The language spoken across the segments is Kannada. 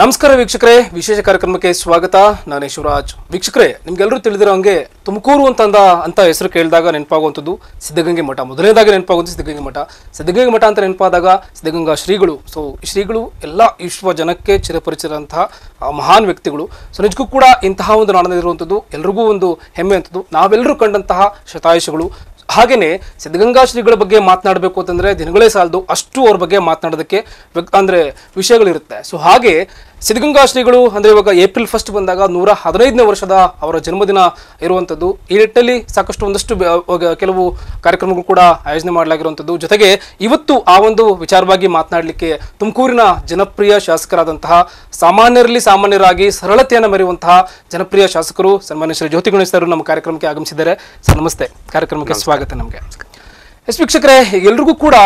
ನಮಸ್ಕಾರ ವೀಕ್ಷಕರೇ ವಿಶೇಷ ಕಾರ್ಯಕ್ರಮಕ್ಕೆ ಸ್ವಾಗತ ನಾನು ಯಶವರಾಜ್ ವೀಕ್ಷಕರೇ ನಿಮ್ಗೆಲ್ಲರೂ ತಿಳಿದಿರೋ ಹಂಗೆ ತುಮಕೂರು ಅಂತಂದ ಅಂತ ಹೆಸರು ಕೇಳಿದಾಗ ನೆನಪಾಗುವಂಥದ್ದು ಸಿದ್ಧಗಂಗೆ ಮಠ ಮೊದಲನೇದಾಗಿ ನೆನಪಾಗುವಂಥ ಸಿದ್ಧಗಂಗೆ ಮಠ ಸಿದ್ಧಗಂಗೆ ಮಠ ಅಂತ ನೆನಪಾದಾಗ ಸಿದ್ಧಗಂಗಾ ಶ್ರೀಗಳು ಸೊ ಶ್ರೀಗಳು ಎಲ್ಲ ವಿಶ್ವ ಜನಕ್ಕೆ ಚಿರಪರಿಚಿರಂತಹ ಮಹಾನ್ ವ್ಯಕ್ತಿಗಳು ಸೊ ನಿಜಕ್ಕೂ ಕೂಡ ಇಂತಹ ಒಂದು ಇರುವಂಥದ್ದು ಎಲ್ರಿಗೂ ಒಂದು ಹೆಮ್ಮೆ ಅಂತದ್ದು ನಾವೆಲ್ಲರೂ ಕಂಡಂತಹ ಶತಾಯುಷಗಳು ಹಾಗೆಯೇ ಸಿದ್ಧಗಂಗಾ ಶ್ರೀಗಳ ಬಗ್ಗೆ ಮಾತನಾಡಬೇಕು ಅಂತಂದರೆ ದಿನಗಳೇ ಸಾಲದು ಅಷ್ಟು ಅವ್ರ ಬಗ್ಗೆ ಮಾತನಾಡೋದಕ್ಕೆ ಅಂದರೆ ವಿಷಯಗಳಿರುತ್ತೆ ಸೊ ಹಾಗೆ ಸಿದ್ಧಗಂಗಾ ಶ್ರೀಗಳು ಅಂದರೆ ಇವಾಗ ಏಪ್ರಿಲ್ ಫಸ್ಟ್ ಬಂದಾಗ ನೂರ ಹದಿನೈದನೇ ವರ್ಷದ ಅವರ ಜನ್ಮದಿನ ಇರುವಂಥದ್ದು ಈ ನಿಟ್ಟಲ್ಲಿ ಸಾಕಷ್ಟು ಒಂದಷ್ಟು ಕೆಲವು ಕಾರ್ಯಕ್ರಮಗಳು ಕೂಡ ಆಯೋಜನೆ ಮಾಡಲಾಗಿರುವಂಥದ್ದು ಜೊತೆಗೆ ಇವತ್ತು ಆ ಒಂದು ವಿಚಾರವಾಗಿ ಮಾತನಾಡಲಿಕ್ಕೆ ತುಮಕೂರಿನ ಜನಪ್ರಿಯ ಶಾಸಕರಾದಂತಹ ಸಾಮಾನ್ಯರಲ್ಲಿ ಸಾಮಾನ್ಯರಾಗಿ ಸರಳತೆಯನ್ನು ಮೆರೆಯುವಂತಹ ಜನಪ್ರಿಯ ಶಾಸಕರು ಸನ್ಮಾನ್ಯ ಶ್ರೀ ಜ್ಯೋತಿ ಗಣೇಶ್ ನಮ್ಮ ಕಾರ್ಯಕ್ರಮಕ್ಕೆ ಆಗಮಿಸಿದ್ದಾರೆ ಸರ್ ನಮಸ್ತೆ ಕಾರ್ಯಕ್ರಮಕ್ಕೆ ಸ್ವಾಗತ ನಮಗೆ ಎಸ್ ವೀಕ್ಷಕರೇ ಎಲ್ರಿಗೂ ಕೂಡ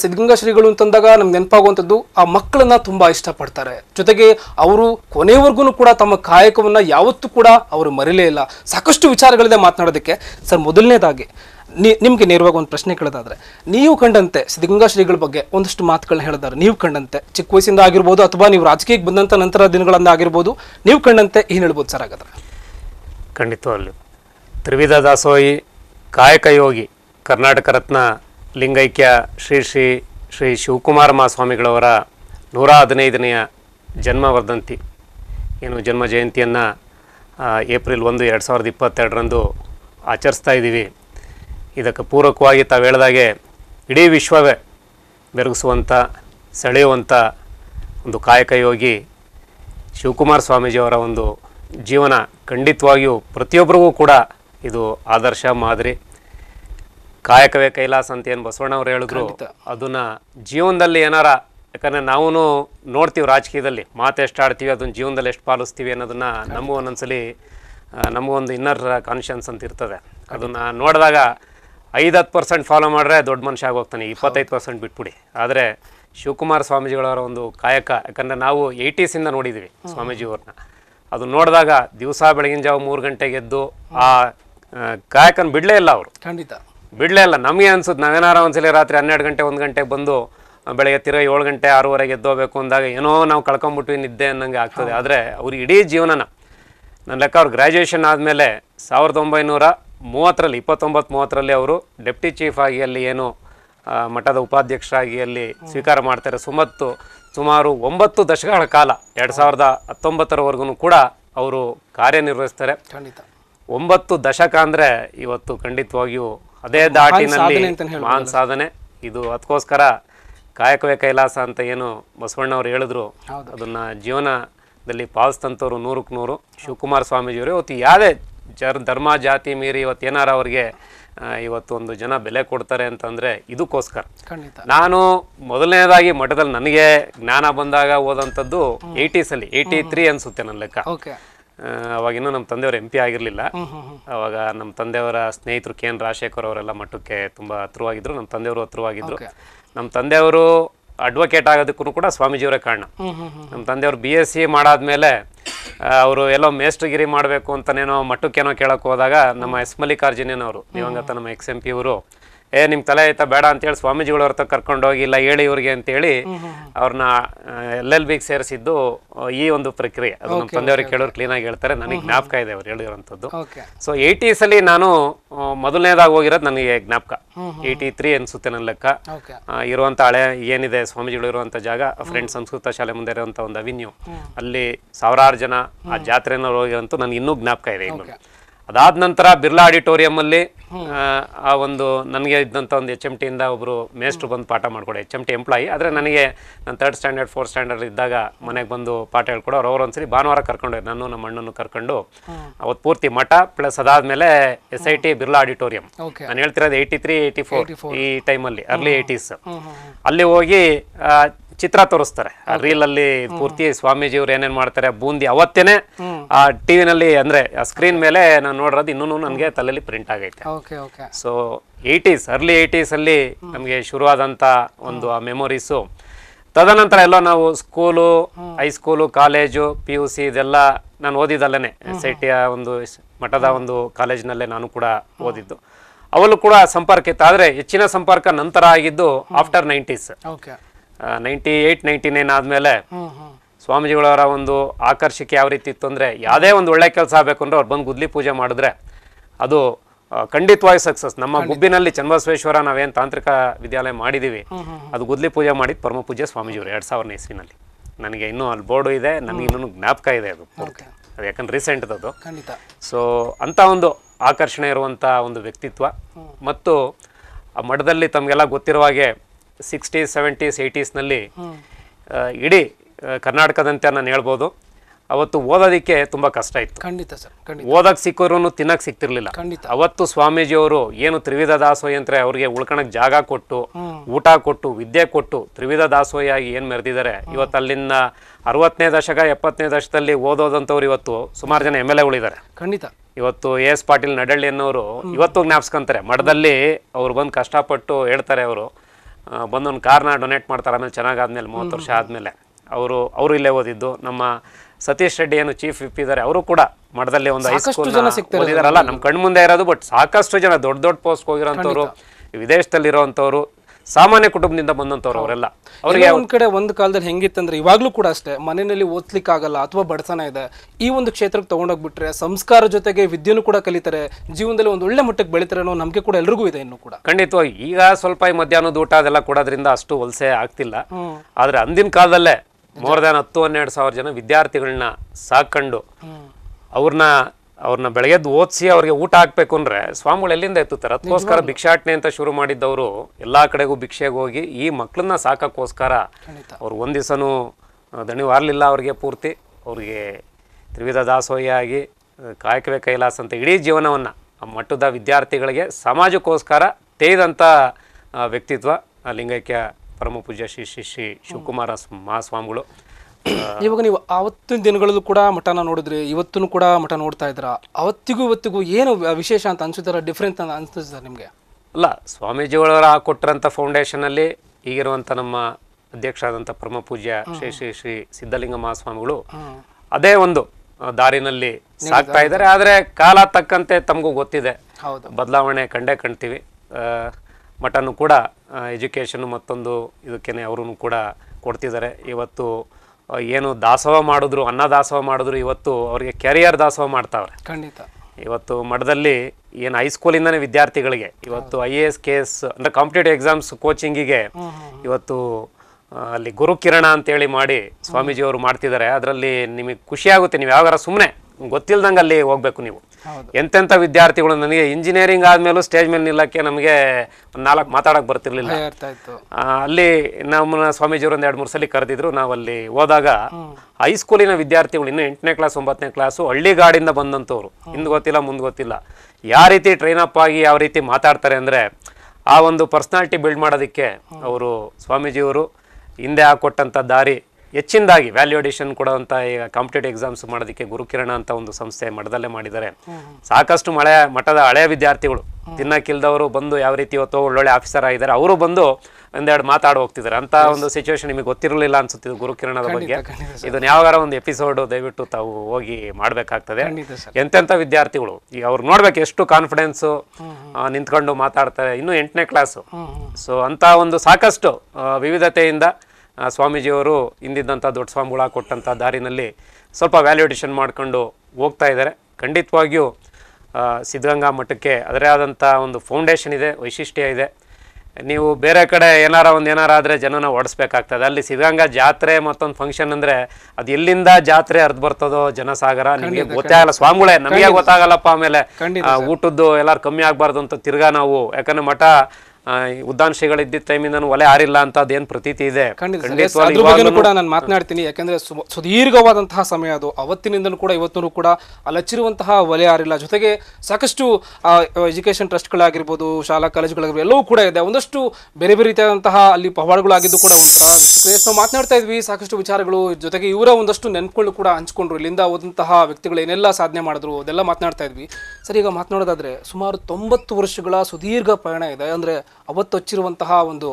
ಸಿದ್ಧಗಂಗಾ ಶ್ರೀಗಳು ಅಂತಂದಾಗ ನಮ್ಗೆ ನೆನಪಾಗುವಂಥದ್ದು ಆ ಮಕ್ಕಳನ್ನ ತುಂಬಾ ಇಷ್ಟಪಡ್ತಾರೆ ಜೊತೆಗೆ ಅವರು ಕೊನೆಯವರೆಗೂ ಕೂಡ ತಮ್ಮ ಕಾಯಕವನ್ನು ಯಾವತ್ತೂ ಕೂಡ ಅವರು ಮರಿಲೇ ಇಲ್ಲ ಸಾಕಷ್ಟು ವಿಚಾರಗಳಿದೆ ಮಾತನಾಡೋದಕ್ಕೆ ಸರ್ ಮೊದಲನೇದಾಗಿ ನಿಮಗೆ ನೇರವಾಗಿ ಒಂದು ಪ್ರಶ್ನೆ ಕೇಳೋದಾದ್ರೆ ನೀವು ಕಂಡಂತೆ ಸಿದ್ಧಗಂಗಾ ಶ್ರೀಗಳ ಬಗ್ಗೆ ಒಂದಷ್ಟು ಮಾತುಗಳನ್ನ ಹೇಳಿದಾರೆ ನೀವು ಕಂಡಂತೆ ಚಿಕ್ಕ ವಯಸ್ಸಿಂದ ಆಗಿರ್ಬೋದು ಅಥವಾ ನೀವು ರಾಜಕೀಯಕ್ಕೆ ಬಂದಂಥ ನಂತರ ದಿನಗಳಿಂದ ಆಗಿರ್ಬೋದು ನೀವು ಕಂಡಂತೆ ಏನು ಹೇಳ್ಬೋದು ಸರ್ ಹಾಗಾದ್ರೆ ಖಂಡಿತವಲ್ಲೂ ತ್ರಿವಿಧ ದಾಸೋಯಿ ಕಾಯಕ ಯೋಗಿ ಕರ್ನಾಟಕ ರತ್ನ ಲಿಂಗೈಕ್ಯ ಶ್ರೀ ಶ್ರೀ ಶ್ರೀ ಶಿವಕುಮಾರ ಮಹಾಸ್ವಾಮಿಗಳವರ ನೂರ ಹದಿನೈದನೆಯ ಜನ್ಮ ಏನು ಜನ್ಮ ಜಯಂತಿಯನ್ನು ಏಪ್ರಿಲ್ ಒಂದು ಎರಡು ಸಾವಿರದ ಇಪ್ಪತ್ತೆರಡರಂದು ಆಚರಿಸ್ತಾ ಇದ್ದೀವಿ ಇದಕ್ಕೆ ಪೂರಕವಾಗಿ ತಾವು ಹೇಳಿದಾಗೆ ಇಡೀ ವಿಶ್ವವೇ ಬೆರಗಿಸುವಂಥ ಸೆಳೆಯುವಂಥ ಒಂದು ಕಾಯಕ ಯೋಗಿ ಶಿವಕುಮಾರ ಸ್ವಾಮೀಜಿಯವರ ಒಂದು ಜೀವನ ಖಂಡಿತವಾಗಿಯೂ ಪ್ರತಿಯೊಬ್ಬರಿಗೂ ಕೂಡ ಇದು ಆದರ್ಶ ಮಾದರಿ ಕಾಯಕವೇ ಕೈಲಾಸ ಅಂತ ಏನು ಬಸವಣ್ಣವ್ರು ಹೇಳಿದ್ರು ಅದನ್ನ ಜೀವನದಲ್ಲಿ ಏನಾರ ಯಾಕಂದ್ರೆ ನಾವು ನೋಡ್ತೀವಿ ರಾಜಕೀಯದಲ್ಲಿ ಮಾತು ಎಷ್ಟು ಆಡ್ತೀವಿ ಅದನ್ನ ಜೀವನದಲ್ಲಿ ಎಷ್ಟು ಪಾಲಿಸ್ತೀವಿ ಅನ್ನೋದನ್ನ ನಮಗೂ ಒಂದೊಂದ್ಸಲಿ ನಮಗೊಂದು ಇನ್ನರ್ ಕಾನ್ಶಿಯನ್ಸ್ ಅಂತ ಇರ್ತದೆ ಅದನ್ನ ನೋಡಿದಾಗ ಐದು ಹತ್ತು ಪರ್ಸೆಂಟ್ ಫಾಲೋ ಮಾಡಿದ್ರೆ ದೊಡ್ಡ ಮನುಷ್ಯ ಆಗೋಗ್ತಾನೆ ಇಪ್ಪತ್ತೈದು ಪರ್ಸೆಂಟ್ ಬಿಟ್ಬಿಡಿ ಆದರೆ ಶಿವಕುಮಾರ್ ಸ್ವಾಮೀಜಿಗಳವರ ಒಂದು ಕಾಯಕ ಯಾಕಂದರೆ ನಾವು ಏಯ್ಟೀಸಿಂದ ನೋಡಿದ್ದೀವಿ ಸ್ವಾಮೀಜಿಯವ್ರನ್ನ ಅದನ್ನ ನೋಡಿದಾಗ ದಿವಸ ಬೆಳಗಿನ ಜಾವ ಮೂರು ಗಂಟೆಗೆ ಎದ್ದು ಆ ಕಾಯಕನ ಬಿಡಲೇ ಇಲ್ಲ ಅವರು ಖಂಡಿತ ಬಿಡಲೇ ಇಲ್ಲ ನಮಗೆ ಅನ್ಸುತ್ತೆ ನಾವೇನಾರ ಒಂದ್ಸಲಿ ರಾತ್ರಿ ಹನ್ನೆರಡು ಗಂಟೆ ಒಂದು ಗಂಟೆಗೆ ಬಂದು ಬೆಳಗ್ಗೆ ತಿರ್ಗ ಏಳು ಗಂಟೆ ಆರೂವರೆಗೆ ಹೋಗಬೇಕು ಅಂದಾಗ ಏನೋ ನಾವು ಕಳ್ಕೊಂಬಿಟ್ವಿ ನಿದ್ದೆ ಅನ್ನಂಗೆ ಆಗ್ತದೆ ಆದರೆ ಅವ್ರು ಇಡೀ ಜೀವನನ ನನ್ನ ಲೆಕ್ಕ ಅವ್ರು ಗ್ರ್ಯಾಜುಯೇಷನ್ ಆದಮೇಲೆ ಸಾವಿರದ ಒಂಬೈನೂರ ಮೂವತ್ತರಲ್ಲಿ ಇಪ್ಪತ್ತೊಂಬತ್ತು ಮೂವತ್ತರಲ್ಲಿ ಅವರು ಡೆಪ್ಟಿ ಚೀಫ್ ಆಗಿ ಅಲ್ಲಿ ಏನು ಮಠದ ಉಪಾಧ್ಯಕ್ಷರಾಗಿ ಅಲ್ಲಿ ಸ್ವೀಕಾರ ಮಾಡ್ತಾರೆ ಸುಮತ್ತು ಸುಮಾರು ಒಂಬತ್ತು ದಶಕಗಳ ಕಾಲ ಎರಡು ಸಾವಿರದ ಹತ್ತೊಂಬತ್ತರವರೆಗೂ ಕೂಡ ಅವರು ಕಾರ್ಯನಿರ್ವಹಿಸ್ತಾರೆ ಖಂಡಿತ ಒಂಬತ್ತು ದಶಕ ಅಂದರೆ ಇವತ್ತು ಖಂಡಿತವಾಗಿಯೂ ಅದೇ ದಾಟಿನಲ್ಲಿ ಮಹಾನ್ ಸಾಧನೆ ಇದು ಅದಕ್ಕೋಸ್ಕರ ಕಾಯಕವೇ ಕೈಲಾಸ ಅಂತ ಏನು ಬಸವಣ್ಣವ್ರು ಹೇಳಿದ್ರು ಅದನ್ನ ಜೀವನದಲ್ಲಿ ಪಾಲಿಸ್ತಂತವ್ರು ನೂರಕ್ಕೆ ನೂರು ಶಿವಕುಮಾರ ಸ್ವಾಮೀಜಿಯವರು ಇವತ್ತು ಯಾವುದೇ ಜರ್ ಧರ್ಮ ಜಾತಿ ಮೀರಿ ಇವತ್ತು ಏನಾರ ಅವ್ರಿಗೆ ಇವತ್ತೊಂದು ಜನ ಬೆಲೆ ಕೊಡ್ತಾರೆ ಅಂತಂದ್ರೆ ಇದಕ್ಕೋಸ್ಕರ ನಾನು ಮೊದಲನೇದಾಗಿ ಮಠದಲ್ಲಿ ನನಗೆ ಜ್ಞಾನ ಬಂದಾಗ ಓದಂಥದ್ದು ಏಯ್ಟೀಸಲ್ಲಿ ಏಯ್ಟಿ ತ್ರೀ ಅನ್ಸುತ್ತೆ ನನ್ನ ಲೆಕ್ಕ ಅವಾಗಿನ್ನೂ ನಮ್ಮ ತಂದೆಯವರು ಎಂ ಪಿ ಆಗಿರಲಿಲ್ಲ ಅವಾಗ ನಮ್ಮ ತಂದೆಯವರ ಸ್ನೇಹಿತರು ಕೆ ಎನ್ ರಾಜಶೇಖರ್ ಅವರೆಲ್ಲ ಮಟ್ಟಕ್ಕೆ ತುಂಬ ಹತ್ರವಾಗಿದ್ರು ನಮ್ಮ ತಂದೆಯವರು ಹತ್ರವಾಗಿದ್ರು ನಮ್ಮ ತಂದೆಯವರು ಅಡ್ವೊಕೇಟ್ ಆಗೋದಕ್ಕೂ ಕೂಡ ಸ್ವಾಮೀಜಿಯವರೇ ಕಾರಣ ನಮ್ಮ ತಂದೆಯವರು ಬಿ ಎಸ್ ಸಿ ಮಾಡಾದ್ಮೇಲೆ ಅವರು ಎಲ್ಲೋ ಮೇಸ್ಟ್ಗಿರಿ ಮಾಡಬೇಕು ಅಂತನೇನೋ ಮಟ್ಟಕ್ಕೇನೋ ಕೇಳಕ್ಕೆ ಹೋದಾಗ ನಮ್ಮ ಎಸ್ ಮಲ್ಲಿಕಾರ್ಜುನೇನವರು ದಿವಂಗತ ನಮ್ಮ ಎಕ್ಸ್ ಎಂ ಪಿ ಅವರು ಏ ನಿಮ್ ತಲೆ ಆಯ್ತಾ ಬೇಡ ಅಂತ ಹೇಳಿ ಸ್ವಾಮೀಜಿಗಳ ಹೊರತ ಕರ್ಕೊಂಡೋಗಿ ಇಲ್ಲ ಹೇಳಿ ಇವ್ರಿಗೆ ಹೇಳಿ ಅವ್ರನ್ನ ಎಲ್ ಎಲ್ ಬಿ ಸೇರಿಸಿದ್ದು ಈ ಒಂದು ಪ್ರಕ್ರಿಯೆ ಅದು ತಂದೆಯವ್ರಿಗೆ ಕೇಳೋರು ಕ್ಲೀನ್ ಆಗಿ ಹೇಳ್ತಾರೆ ನನಗೆ ಜ್ಞಾಪಕ ಇದೆ ಅವ್ರು ಹೇಳಿರೋಂಥದ್ದು ಸೊ ಏಯ್ಟೀಸ್ ಅಲ್ಲಿ ನಾನು ಮೊದಲನೇದಾಗಿ ಹೋಗಿರೋದು ನನಗೆ ಜ್ಞಾಪಕ ಏಯ್ಟಿ ತ್ರೀ ಅನ್ಸುತ್ತೆ ನನ್ನ ಲೆಕ್ಕ ಇರುವಂತ ಹಳೆ ಏನಿದೆ ಸ್ವಾಮೀಜಿಗಳು ಇರುವಂತ ಜಾಗ ಫ್ರೆಂಡ್ ಸಂಸ್ಕೃತ ಶಾಲೆ ಮುಂದೆ ಇರುವಂತ ಒಂದು ಅವಿನ್ಯೂ ಅಲ್ಲಿ ಸಾವಿರಾರು ಜನ ಆ ಜಾತ್ರೆನ ಹೋಗಿರಂತೂ ನನಗೆ ಇನ್ನೂ ಜ್ಞಾಪಕ ಇದೆ ಅದಾದ ನಂತರ ಬಿರ್ಲಾ ಅಲ್ಲಿ ಆ ಒಂದು ನನಗೆ ಇದ್ದಂಥ ಒಂದು ಎಚ್ ಎಮ್ ಟಿಯಿಂದ ಒಬ್ಬರು ಮೇಸ್ಟ್ರು ಬಂದು ಪಾಠ ಮಾಡಿಕೊಡಿ ಎಚ್ ಎಮ್ ಟಿ ಎಂಪ್ಲಾಯಿ ಆದರೆ ನನಗೆ ನಾನು ತರ್ಡ್ ಸ್ಟ್ಯಾಂಡರ್ಡ್ ಫೋರ್ತ್ ಸ್ಟ್ಯಾಂಡರ್ಡ್ ಇದ್ದಾಗ ಮನೆಗೆ ಬಂದು ಪಾಠ ಹೇಳ್ಕೊಡೋರು ಅವ್ರು ಒಂದ್ಸರಿ ಭಾನುವಾರ ಕರ್ಕೊಂಡು ನಾನು ನಮ್ಮ ಅಣ್ಣನ್ನು ಕರ್ಕೊಂಡು ಅವತ್ತು ಪೂರ್ತಿ ಮಠ ಪ್ಲಸ್ ಅದಾದ್ಮೇಲೆ S I T Birla auditorium ನಾನು ಹೇಳ್ತಿರೋದು ಏಯ್ಟಿ ತ್ರೀ ಏಯ್ಟಿ ಫೋರ್ ಈ ಟೈಮಲ್ಲಿ ಅರ್ಲಿ ಏಯ್ಟೀಸ್ ಅಲ್ಲಿ ಹೋಗಿ ಚಿತ್ರ ತೋರಿಸ್ತಾರೆ ಆ ರೀಲ್ ಅಲ್ಲಿ ಪೂರ್ತಿ ಸ್ವಾಮೀಜಿಯವ್ರು ಏನೇನ್ ಮಾಡ್ತಾರೆ ಬೂಂದಿ ಅವತ್ತೇನೆ ಆ ಟಿವಿನಲ್ಲಿ ಅಂದ್ರೆ ಸ್ಕ್ರೀನ್ ಮೇಲೆ ನಾನು ನೋಡ್ರದ್ ಇನ್ನೂ ನನ್ಗೆ ತಲೆಯಲ್ಲಿ ಪ್ರಿಂಟ್ ಆಗೈತೆ ಸೊ ಏಟೀಸ್ ಅರ್ಲಿ ಏಟೀಸ್ ಅಲ್ಲಿ ನಮ್ಗೆ ಶುರುವಾದಂತ ಒಂದು ಆ ಮೆಮೊರೀಸು ತದನಂತರ ಎಲ್ಲ ನಾವು school high school college P U C ಇದೆಲ್ಲ ನಾನು ಓದಿದಲ್ಲೇ ಎಸ್ ಐ ಟಿಯ ಒಂದು ಮಠದ ಒಂದು ಕಾಲೇಜ್ನಲ್ಲೇ ನಾನು ಕೂಡ ಓದಿದ್ದು ಅವಲ್ಲೂ ಕೂಡ ಸಂಪರ್ಕ ಇತ್ತು ಆದರೆ ಹೆಚ್ಚಿನ ಸಂಪರ್ಕ ನಂತರ ಆಗಿದ್ದು after nineties ninety eight ninety nine ಆದ್ಮೇಲೆ ಸ್ವಾಮೀಜಿಗಳವರ ಒಂದು ಆಕರ್ಷಿಕೆ ಯಾವ ರೀತಿ ಇತ್ತು ಅಂದ್ರೆ ಯಾವುದೇ ಒಂದು ಒಳ್ಳೆ ಕೆಲಸ ಆಗ್ಬೇಕು ಅಂದ್ರೆ ಅವ್ರು ಬಂದು ಗುದ್ಲಿ ಪೂಜೆ ಮಾಡಿದ್ರೆ ಅದು ಖಂಡಿತವಾಗಿ ಸಕ್ಸಸ್ ನಮ್ಮ ಗುಬ್ಬಿನಲ್ಲಿ ಚನ್ನಬಸವೇಶ್ವರ ನಾವೇನು ತಾಂತ್ರಿಕ ವಿದ್ಯಾಲಯ ಮಾಡಿದ್ದೀವಿ ಅದು ಗುದ್ಲಿ ಪೂಜೆ ಮಾಡಿದ ಪರಮ ಪೂಜೆ ಸ್ವಾಮೀಜಿಯವರು ಎರಡು ಸಾವಿರನೇ ಇಸ್ವಿನಲ್ಲಿ ನನಗೆ ಇನ್ನೂ ಅಲ್ಲಿ ಬೋರ್ಡು ಇದೆ ನನಗೆ ಇನ್ನೂ ಜ್ಞಾಪಕ ಇದೆ ಅದು ಅದು ಯಾಕಂದ್ರೆ ರೀಸೆಂಟ್ ಅದು ಸೊ ಅಂಥ ಒಂದು ಆಕರ್ಷಣೆ ಇರುವಂಥ ಒಂದು ವ್ಯಕ್ತಿತ್ವ ಮತ್ತು ಆ ಮಠದಲ್ಲಿ ತಮಗೆಲ್ಲ ಗೊತ್ತಿರುವ ಹಾಗೆ ಸಿಕ್ಸ್ಟೀಸ್ ಸೆವೆಂಟೀಸ್ ಏಯ್ಟೀಸ್ನಲ್ಲಿ ಇಡೀ ಕರ್ನಾಟಕದಂತೆ ನಾನು ಹೇಳ್ಬೋದು ಅವತ್ತು ಓದೋದಕ್ಕೆ ತುಂಬ ಕಷ್ಟ ಇತ್ತು ಖಂಡಿತ ಸರ್ ಓದಕ್ಕೆ ಸಿಕ್ಕೋರು ತಿನ್ನಕ್ಕೆ ಸಿಕ್ತಿರ್ಲಿಲ್ಲ ಖಂಡಿತ ಅವತ್ತು ಸ್ವಾಮೀಜಿಯವರು ಏನು ತ್ರಿವಿಧ ದಾಸೋಹಿ ಅಂತಾರೆ ಅವ್ರಿಗೆ ಉಳ್ಕೊಳಕ್ ಜಾಗ ಕೊಟ್ಟು ಊಟ ಕೊಟ್ಟು ವಿದ್ಯೆ ಕೊಟ್ಟು ತ್ರಿವಿಧ ಆಗಿ ಏನು ಮೆರೆದಿದ್ದಾರೆ ಇವತ್ತು ಅಲ್ಲಿನ ಅರವತ್ತನೇ ದಶಕ ಎಪ್ಪತ್ತನೇ ದಶಕದಲ್ಲಿ ಓದೋದಂಥವ್ರು ಇವತ್ತು ಸುಮಾರು ಜನ ಎಮ್ ಎಲ್ ಎಗಳಿದ್ದಾರೆ ಖಂಡಿತ ಇವತ್ತು ಎ ಎಸ್ ಪಾಟೀಲ್ ನಡಳ್ಳಿ ಅನ್ನೋರು ಇವತ್ತು ಜ್ಞಾಪಿಸ್ಕೊಂತಾರೆ ಮಠದಲ್ಲಿ ಅವ್ರು ಬಂದು ಕಷ್ಟಪಟ್ಟು ಹೇಳ್ತಾರೆ ಅವರು ಬಂದು ಒಂದು ಕಾರ್ನ ಡೊನೇಟ್ ಮಾಡ್ತಾರೆ ಆಮೇಲೆ ಚೆನ್ನಾಗಾದ್ಮೇಲೆ ಮೂವತ್ತು ವರ್ಷ ಆದಮೇಲೆ ಅವರು ಅವರು ಇಲ್ಲೇ ಓದಿದ್ದು ನಮ್ಮ ಸತೀಶ್ ರೆಡ್ಡಿ ಏನು ಚೀಫ್ ವಿಪ್ ಇದ್ದಾರೆ ಅವರು ಕೂಡ ಮಠದಲ್ಲಿ ಒಂದು ಹೈಸ್ಕೂಲ್ ಓದಿದಾರಲ್ಲ ನಮ್ಮ ಕಣ್ಮುಂದೆ ಇರೋದು ಬಟ್ ಸಾಕಷ್ಟು ಜನ ದೊಡ್ಡ ದೊಡ್ಡ ಪೋಸ್ಟ್ ಹೋಗಿರೋಂಥವ್ರು ವಿದೇಶದಲ್ಲಿರೋವಂಥವ್ರು ಸಾಮಾನ್ಯ ಕುಟುಂಬದಿಂದ ಬಂದಂತವ್ರು ಅವರೆಲ್ಲ ಅವ್ರಿಗೆ ಒಂದ್ ಕಡೆ ಒಂದ್ ಕಾಲದಲ್ಲಿ ಹೆಂಗಿತ್ತಂದ್ರೆ ಇವಾಗ್ಲೂ ಕೂಡ ಅಷ್ಟೇ ಮನೆಯಲ್ಲಿ ಆಗಲ್ಲ ಅಥವಾ ಬಡತನ ಇದೆ ಈ ಒಂದು ಕ್ಷೇತ್ರಕ್ಕೆ ತಗೊಂಡೋಗ್ಬಿಟ್ರೆ ಸಂಸ್ಕಾರ ಜೊತೆಗೆ ವಿದ್ಯೆನೂ ಕೂಡ ಕಲಿತಾರೆ ಜೀವನದಲ್ಲಿ ಒಂದು ಒಳ್ಳೆ ಮಟ್ಟಕ್ಕೆ ಬೆಳಿತಾರೆ ಅನ್ನೋ ನಮ್ಗೆ ಕೂಡ ಎಲ್ರಿಗೂ ಇದೆ ಇನ್ನು ಕೂಡ ಖಂಡಿತವಾಗಿ ಈಗ ಸ್ವಲ್ಪ ಈ ಮಧ್ಯಾಹ್ನದ ಊಟ ಅದೆಲ್ಲ ಕೊಡೋದ್ರಿಂದ ಅಷ್ಟು ವಲಸೆ ಆಗ್ತಿಲ್ಲ ಆದ್ರೆ ಅಂದಿನ ಕಾಲದಲ್ಲೇ ಮೋರ್ ದನ್ ಹತ್ತು ಹನ್ನೆರಡು ಸಾವಿರ ಜನ ವಿದ್ಯಾರ್ಥಿಗಳನ್ನ ಸಾಕೊಂಡು ಅವ್ರನ್ನ ಅವ್ರನ್ನ ಬೆಳಗ್ಗೆದ್ದು ಓದಿಸಿ ಅವ್ರಿಗೆ ಊಟ ಹಾಕ್ಬೇಕು ಅಂದ್ರೆ ಸ್ವಾಮಿಗಳು ಎಲ್ಲಿಂದ ಎತ್ತುತ್ತಾರೆ ಅದಕ್ಕೋಸ್ಕರ ಭಿಕ್ಷಾಟನೆ ಅಂತ ಶುರು ಮಾಡಿದ್ದವರು ಎಲ್ಲ ಕಡೆಗೂ ಭಿಕ್ಷೆಗೆ ಹೋಗಿ ಈ ಮಕ್ಕಳನ್ನ ಸಾಕೋಕ್ಕೋಸ್ಕರ ಅವ್ರು ಒಂದು ದಿವಸನೂ ದಣಿವಾರಲಿಲ್ಲ ಅವ್ರಿಗೆ ಪೂರ್ತಿ ಅವ್ರಿಗೆ ತ್ರಿವಿಧ ದಾಸೋಹಿ ಆಗಿ ಕಾಯಕವೇ ಕೈಲಾಸ ಅಂತ ಇಡೀ ಜೀವನವನ್ನು ಆ ಮಟ್ಟದ ವಿದ್ಯಾರ್ಥಿಗಳಿಗೆ ಸಮಾಜಕ್ಕೋಸ್ಕರ ತೇಯ್ದಂಥ ವ್ಯಕ್ತಿತ್ವ ಲಿಂಗೈಕ್ಯ ಪರಮ ಪೂಜ್ಯ ಶ್ರೀ ಶ್ರೀ ಶ್ರೀ ಶಿವಕುಮಾರ ಮಹಾಸ್ವಾಮಿಗಳು ಇವಾಗ ನೀವು ಆವತ್ತಿನ ದಿನಗಳಲ್ಲೂ ಕೂಡ ಮಠನ ನೋಡಿದ್ರಿ ಇವತ್ತೂ ಕೂಡ ಮಠ ನೋಡ್ತಾ ಇದ್ರ ಅವತ್ತಿಗೂ ಇವತ್ತಿಗೂ ಏನು ವಿಶೇಷ ಅಂತ ಅನ್ಸುತ್ತಾರ ಡಿಫ್ರೆಂಟ್ ಅಂತ ಅನ್ಸುತ್ತೆ ನಿಮಗೆ ಅಲ್ಲ ಸ್ವಾಮೀಜಿಗಳವರ ಕೊಟ್ಟಿರೋಂಥ ಫೌಂಡೇಶನಲ್ಲಿ ಈಗಿರುವಂಥ ನಮ್ಮ ಅಧ್ಯಕ್ಷರಾದಂಥ ಪರಮ ಪೂಜ್ಯ ಶ್ರೀ ಶ್ರೀ ಶ್ರೀ ಸಿದ್ಧಲಿಂಗ ಮಹಾಸ್ವಾಮಿಗಳು ಅದೇ ಒಂದು ದಾರಿನಲ್ಲಿ ಸಾಕ್ತಾ ಇದ್ದಾರೆ ಆದರೆ ಕಾಲ ತಕ್ಕಂತೆ ತಮಗೂ ಗೊತ್ತಿದೆ ಬದಲಾವಣೆ ಕಂಡೇ ಕಣ್ತೀವಿ ಮಠನೂ ಕೂಡ ಎಜುಕೇಷನ್ ಮತ್ತೊಂದು ಇದಕ್ಕೇನೆ ಅವರು ಕೂಡ ಕೊಡ್ತಿದ್ದಾರೆ ಇವತ್ತು ಏನು ದಾಸೋಹ ಮಾಡಿದ್ರು ಅನ್ನ ದಾಸೋಹ ಮಾಡಿದ್ರು ಇವತ್ತು ಅವರಿಗೆ ಕೆರಿಯರ್ ದಾಸೋಹ ಮಾಡ್ತಾವ್ರೆ ಖಂಡಿತ ಇವತ್ತು ಮಠದಲ್ಲಿ ಏನು ಹೈಸ್ಕೂಲಿಂದನೇ ವಿದ್ಯಾರ್ಥಿಗಳಿಗೆ ಇವತ್ತು I A S K S ಅಂದರೆ ಕಾಂಪಿಟೇಟಿವ್ ಎಕ್ಸಾಮ್ಸ್ ಕೋಚಿಂಗಿಗೆ ಇವತ್ತು ಅಲ್ಲಿ ಗುರುಕಿರಣ ಅಂತೇಳಿ ಮಾಡಿ ಸ್ವಾಮೀಜಿಯವರು ಮಾಡ್ತಿದ್ದಾರೆ ಅದರಲ್ಲಿ ನಿಮಗೆ ಖುಷಿಯಾಗುತ್ತೆ ನೀವು ಯಾವಾಗಾರ ಸುಮ್ಮನೆ ಗೊತ್ತಿಲ್ದಂಗೆ ಅಲ್ಲಿ ಹೋಗ್ಬೇಕು ನೀವು ಎಂತೆಂಥ ವಿದ್ಯಾರ್ಥಿಗಳು ನನಗೆ ಇಂಜಿನಿಯರಿಂಗ್ ಆದಮೇಲೂ ಸ್ಟೇಜ್ ಮೇಲೆ ನಿಲ್ಲಕ್ಕೆ ನಮಗೆ ಒಂದು ನಾಲ್ಕು ಮಾತಾಡಕ್ಕೆ ಬರ್ತಿರ್ಲಿಲ್ಲ ಅಲ್ಲಿ ನಮ್ಮನ್ನ ಸ್ವಾಮೀಜಿಯವರು ಒಂದು ಎರಡು ಮೂರು ಸಲ ಕರೆದಿದ್ರು ನಾವಲ್ಲಿ ಹೋದಾಗ ಹೈಸ್ಕೂಲಿನ ವಿದ್ಯಾರ್ಥಿಗಳು ಇನ್ನು ಎಂಟನೇ ಕ್ಲಾಸ್ ಒಂಬತ್ತನೇ ಕ್ಲಾಸು ಹಳ್ಳಿಗಾಡಿಂದ ಬಂದಂಥವ್ರು ಹಿಂದೆ ಗೊತ್ತಿಲ್ಲ ಮುಂದೆ ಗೊತ್ತಿಲ್ಲ ಯಾವ ರೀತಿ ಟ್ರೈನ್ ಅಪ್ ಆಗಿ ಯಾವ ರೀತಿ ಮಾತಾಡ್ತಾರೆ ಅಂದ್ರೆ ಆ ಒಂದು ಪರ್ಸ್ನಾಲಿಟಿ ಬಿಲ್ಡ್ ಮಾಡೋದಕ್ಕೆ ಅವರು ಸ್ವಾಮೀಜಿಯವರು ಹಿಂದೆ ಹಾಕೊಟ್ಟಂಥ ದಾರಿ ಹೆಚ್ಚಿನದಾಗಿ ವ್ಯಾಲ್ಯೂ ಅಡಿಷನ್ ಕೊಡುವಂಥ ಈಗ ಕಾಂಪಿಟೇಟಿವ್ ಎಕ್ಸಾಮ್ಸ್ ಮಾಡೋದಕ್ಕೆ ಗುರುಕಿರಣ ಅಂತ ಒಂದು ಸಂಸ್ಥೆ ಮಠದಲ್ಲೇ ಮಾಡಿದ್ದಾರೆ ಸಾಕಷ್ಟು ಮಳೆ ಮಠದ ಹಳೆಯ ವಿದ್ಯಾರ್ಥಿಗಳು ತಿನ್ನಕ್ಕಿಲ್ದವರು ಬಂದು ಯಾವ ರೀತಿ ಇವತ್ತು ಒಳ್ಳೊಳ್ಳೆ ಆಫೀಸರ್ ಆಗಿದ್ದಾರೆ ಅವರು ಬಂದು ಒಂದೆರಡು ಮಾತಾಡಿ ಹೋಗ್ತಿದ್ದಾರೆ ಅಂತ ಒಂದು ಸಿಚುವೇಶನ್ ನಿಮಗೆ ಗೊತ್ತಿರಲಿಲ್ಲ ಅನ್ಸುತ್ತಿದ್ದು ಗುರುಕಿರಣದ ಬಗ್ಗೆ ಇದನ್ನ ಯಾವಾಗಾರ ಒಂದು ಎಪಿಸೋಡ್ ದಯವಿಟ್ಟು ತಾವು ಹೋಗಿ ಮಾಡಬೇಕಾಗ್ತದೆ ಎಂತೆಂತ ವಿದ್ಯಾರ್ಥಿಗಳು ಈಗ ಅವ್ರು ನೋಡ್ಬೇಕು ಎಷ್ಟು ಕಾನ್ಫಿಡೆನ್ಸ್ ನಿಂತ್ಕೊಂಡು ಮಾತಾಡ್ತಾರೆ ಇನ್ನು ಎಂಟನೇ ಕ್ಲಾಸು ಸೊ ಅಂತ ಒಂದು ಸಾಕಷ್ಟು ವಿವಿಧತೆಯಿಂದ ಸ್ವಾಮೀಜಿಯವರು ಹಿಂದಿದ್ದಂಥ ದೊಡ್ಡ ಸ್ವಾಮಿಗಳ ಕೊಟ್ಟಂಥ ದಾರಿನಲ್ಲಿ ಸ್ವಲ್ಪ ವ್ಯಾಲ್ಯೂಡೇಷನ್ ಮಾಡ್ಕೊಂಡು ಹೋಗ್ತಾ ಇದ್ದಾರೆ ಖಂಡಿತವಾಗಿಯೂ ಸಿದ್ಧಗಂಗಾ ಮಠಕ್ಕೆ ಅದರೇ ಆದಂಥ ಒಂದು ಫೌಂಡೇಶನ್ ಇದೆ ವೈಶಿಷ್ಟ್ಯ ಇದೆ ನೀವು ಬೇರೆ ಕಡೆ ಏನಾರ ಒಂದು ಏನಾರ ಆದರೆ ಜನನ ಓಡಿಸ್ಬೇಕಾಗ್ತದೆ ಅಲ್ಲಿ ಸಿದ್ಧಗಂಗಾ ಜಾತ್ರೆ ಮತ್ತೊಂದು ಫಂಕ್ಷನ್ ಅಂದರೆ ಅದು ಎಲ್ಲಿಂದ ಜಾತ್ರೆ ಅರ್ಧ ಬರ್ತದೋ ಜನಸಾಗರ ನಿಮಗೆ ಗೊತ್ತೇ ಆಗಲ್ಲ ಸ್ವಾಮಿಗಳೇ ನಮಗೆ ಗೊತ್ತಾಗಲ್ಲಪ್ಪ ಆಮೇಲೆ ಊಟದ್ದು ಎಲ್ಲರೂ ಕಮ್ಮಿ ಆಗಬಾರ್ದು ಅಂತ ತಿರ್ಗಾ ನಾವು ಯಾಕಂದರೆ ಮಠ ಉದ್ದಾನ ಇದ್ದಿದ್ದ ಟೈಮಿಂದ ಒಲೆ ಆರಿಲ್ಲ ಅಂತ ಅದೇನು ಪ್ರತೀತಿ ಇದೆ ಕೂಡ ನಾನು ಮಾತನಾಡ್ತೀನಿ ಯಾಕಂದ್ರೆ ಸುದೀರ್ಘವಾದಂತಹ ಸಮಯ ಅದು ಅವತ್ತಿನಿಂದಲೂ ಕೂಡ ಇವತ್ತೂ ಕೂಡ ಅಲಚ್ಚಿರುವಂತಹ ಒಲೆ ಆರಿಲ್ಲ ಜೊತೆಗೆ ಸಾಕಷ್ಟು ಎಜುಕೇಷನ್ ಟ್ರಸ್ಟ್ಗಳಾಗಿರ್ಬೋದು ಶಾಲಾ ಕಾಲೇಜುಗಳಾಗಿರ್ಬೋದು ಎಲ್ಲವೂ ಕೂಡ ಇದೆ ಒಂದಷ್ಟು ಬೇರೆ ಬೇರೆ ರೀತಿಯಾದಂತಹ ಅಲ್ಲಿ ಪವಾಡಗಳಾಗಿದ್ದು ಕೂಡ ಉಂಟು ನಾವು ಮಾತನಾಡ್ತಾ ಇದ್ವಿ ಸಾಕಷ್ಟು ವಿಚಾರಗಳು ಜೊತೆಗೆ ಇವರ ಒಂದಷ್ಟು ನೆನ್ಪುಗಳು ಕೂಡ ಹಂಚಿಕೊಂಡ್ರು ಇಲ್ಲಿಂದ ಹೋದಂತಹ ವ್ಯಕ್ತಿಗಳು ಏನೆಲ್ಲ ಸಾಧನೆ ಮಾಡಿದ್ರು ಅದೆಲ್ಲ ಮಾತನಾಡ್ತಾ ಇದ್ವಿ ಸರಿ ಈಗ ಮಾತನಾಡೋದಾದ್ರೆ ಸುಮಾರು ತೊಂಬತ್ತು ವರ್ಷಗಳ ಸುದೀರ್ಘ ಪಯಣ ಇದೆ ಅಂದರೆ ಅವತ್ತು ಹಚ್ಚಿರುವಂತಹ ಒಂದು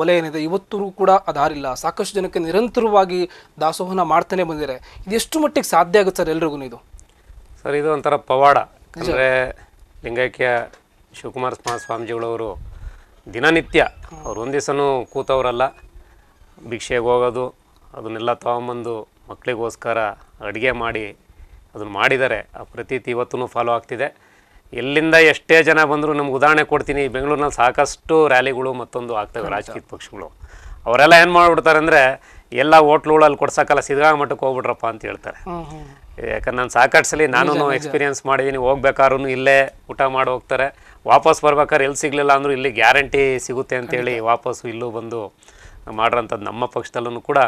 ಒಲೆ ಏನಿದೆ ಇವತ್ತೂ ಕೂಡ ಅದಾರಿಲ್ಲ ಸಾಕಷ್ಟು ಜನಕ್ಕೆ ನಿರಂತರವಾಗಿ ದಾಸೋಹನ ಮಾಡ್ತಾನೆ ಬಂದಿದ್ದಾರೆ ಇದೆಷ್ಟು ಮಟ್ಟಿಗೆ ಸಾಧ್ಯ ಆಗುತ್ತೆ ಸರ್ ಎಲ್ರಿಗೂ ಇದು ಸರ್ ಇದು ಒಂಥರ ಪವಾಡ ಅಂದರೆ ಲಿಂಗೈಕ್ಯ ಶಿವಕುಮಾರ ಸ್ವಾಮೀಜಿಗಳವರು ದಿನನಿತ್ಯ ಅವ್ರು ಒಂದು ದಿವಸನೂ ಕೂತವರಲ್ಲ ಭಿಕ್ಷೆಗೆ ಹೋಗೋದು ಅದನ್ನೆಲ್ಲ ತೊಗೊಂಬಂದು ಮಕ್ಕಳಿಗೋಸ್ಕರ ಅಡುಗೆ ಮಾಡಿ ಅದನ್ನು ಮಾಡಿದ್ದಾರೆ ಆ ಪ್ರತೀತಿ ಇವತ್ತೂ ಫಾಲೋ ಆಗ್ತಿದೆ ಎಲ್ಲಿಂದ ಎಷ್ಟೇ ಜನ ಬಂದರೂ ನಮ್ಗೆ ಉದಾಹರಣೆ ಕೊಡ್ತೀನಿ ಬೆಂಗಳೂರಿನಲ್ಲಿ ಸಾಕಷ್ಟು ರ್ಯಾಲಿಗಳು ಮತ್ತೊಂದು ಆಗ್ತವೆ ರಾಜಕೀಯ ಪಕ್ಷಗಳು ಅವರೆಲ್ಲ ಏನು ಮಾಡ್ಬಿಡ್ತಾರೆ ಅಂದರೆ ಎಲ್ಲ ಅಲ್ಲಿ ಕೊಡ್ಸೋಕ್ಕಲ್ಲ ಸಿದ್ಧಗಾ ಮಠಕ್ಕೆ ಹೋಗ್ಬಿಟ್ರಪ್ಪ ಅಂತ ಹೇಳ್ತಾರೆ ಯಾಕಂದ್ರೆ ನಾನು ಸಾಕಷ್ಟು ಸಲ ನಾನು ಎಕ್ಸ್ಪೀರಿಯನ್ಸ್ ಮಾಡಿದ್ದೀನಿ ಹೋಗ್ಬೇಕಾದ್ರೂ ಇಲ್ಲೇ ಊಟ ಮಾಡಿ ಹೋಗ್ತಾರೆ ವಾಪಸ್ ಬರ್ಬೇಕಾದ್ರೆ ಎಲ್ಲಿ ಸಿಗಲಿಲ್ಲ ಅಂದರೂ ಇಲ್ಲಿ ಗ್ಯಾರಂಟಿ ಸಿಗುತ್ತೆ ಅಂತೇಳಿ ವಾಪಸ್ಸು ಇಲ್ಲೂ ಬಂದು ಮಾಡಿರೋಂಥದ್ದು ನಮ್ಮ ಪಕ್ಷದಲ್ಲೂ ಕೂಡ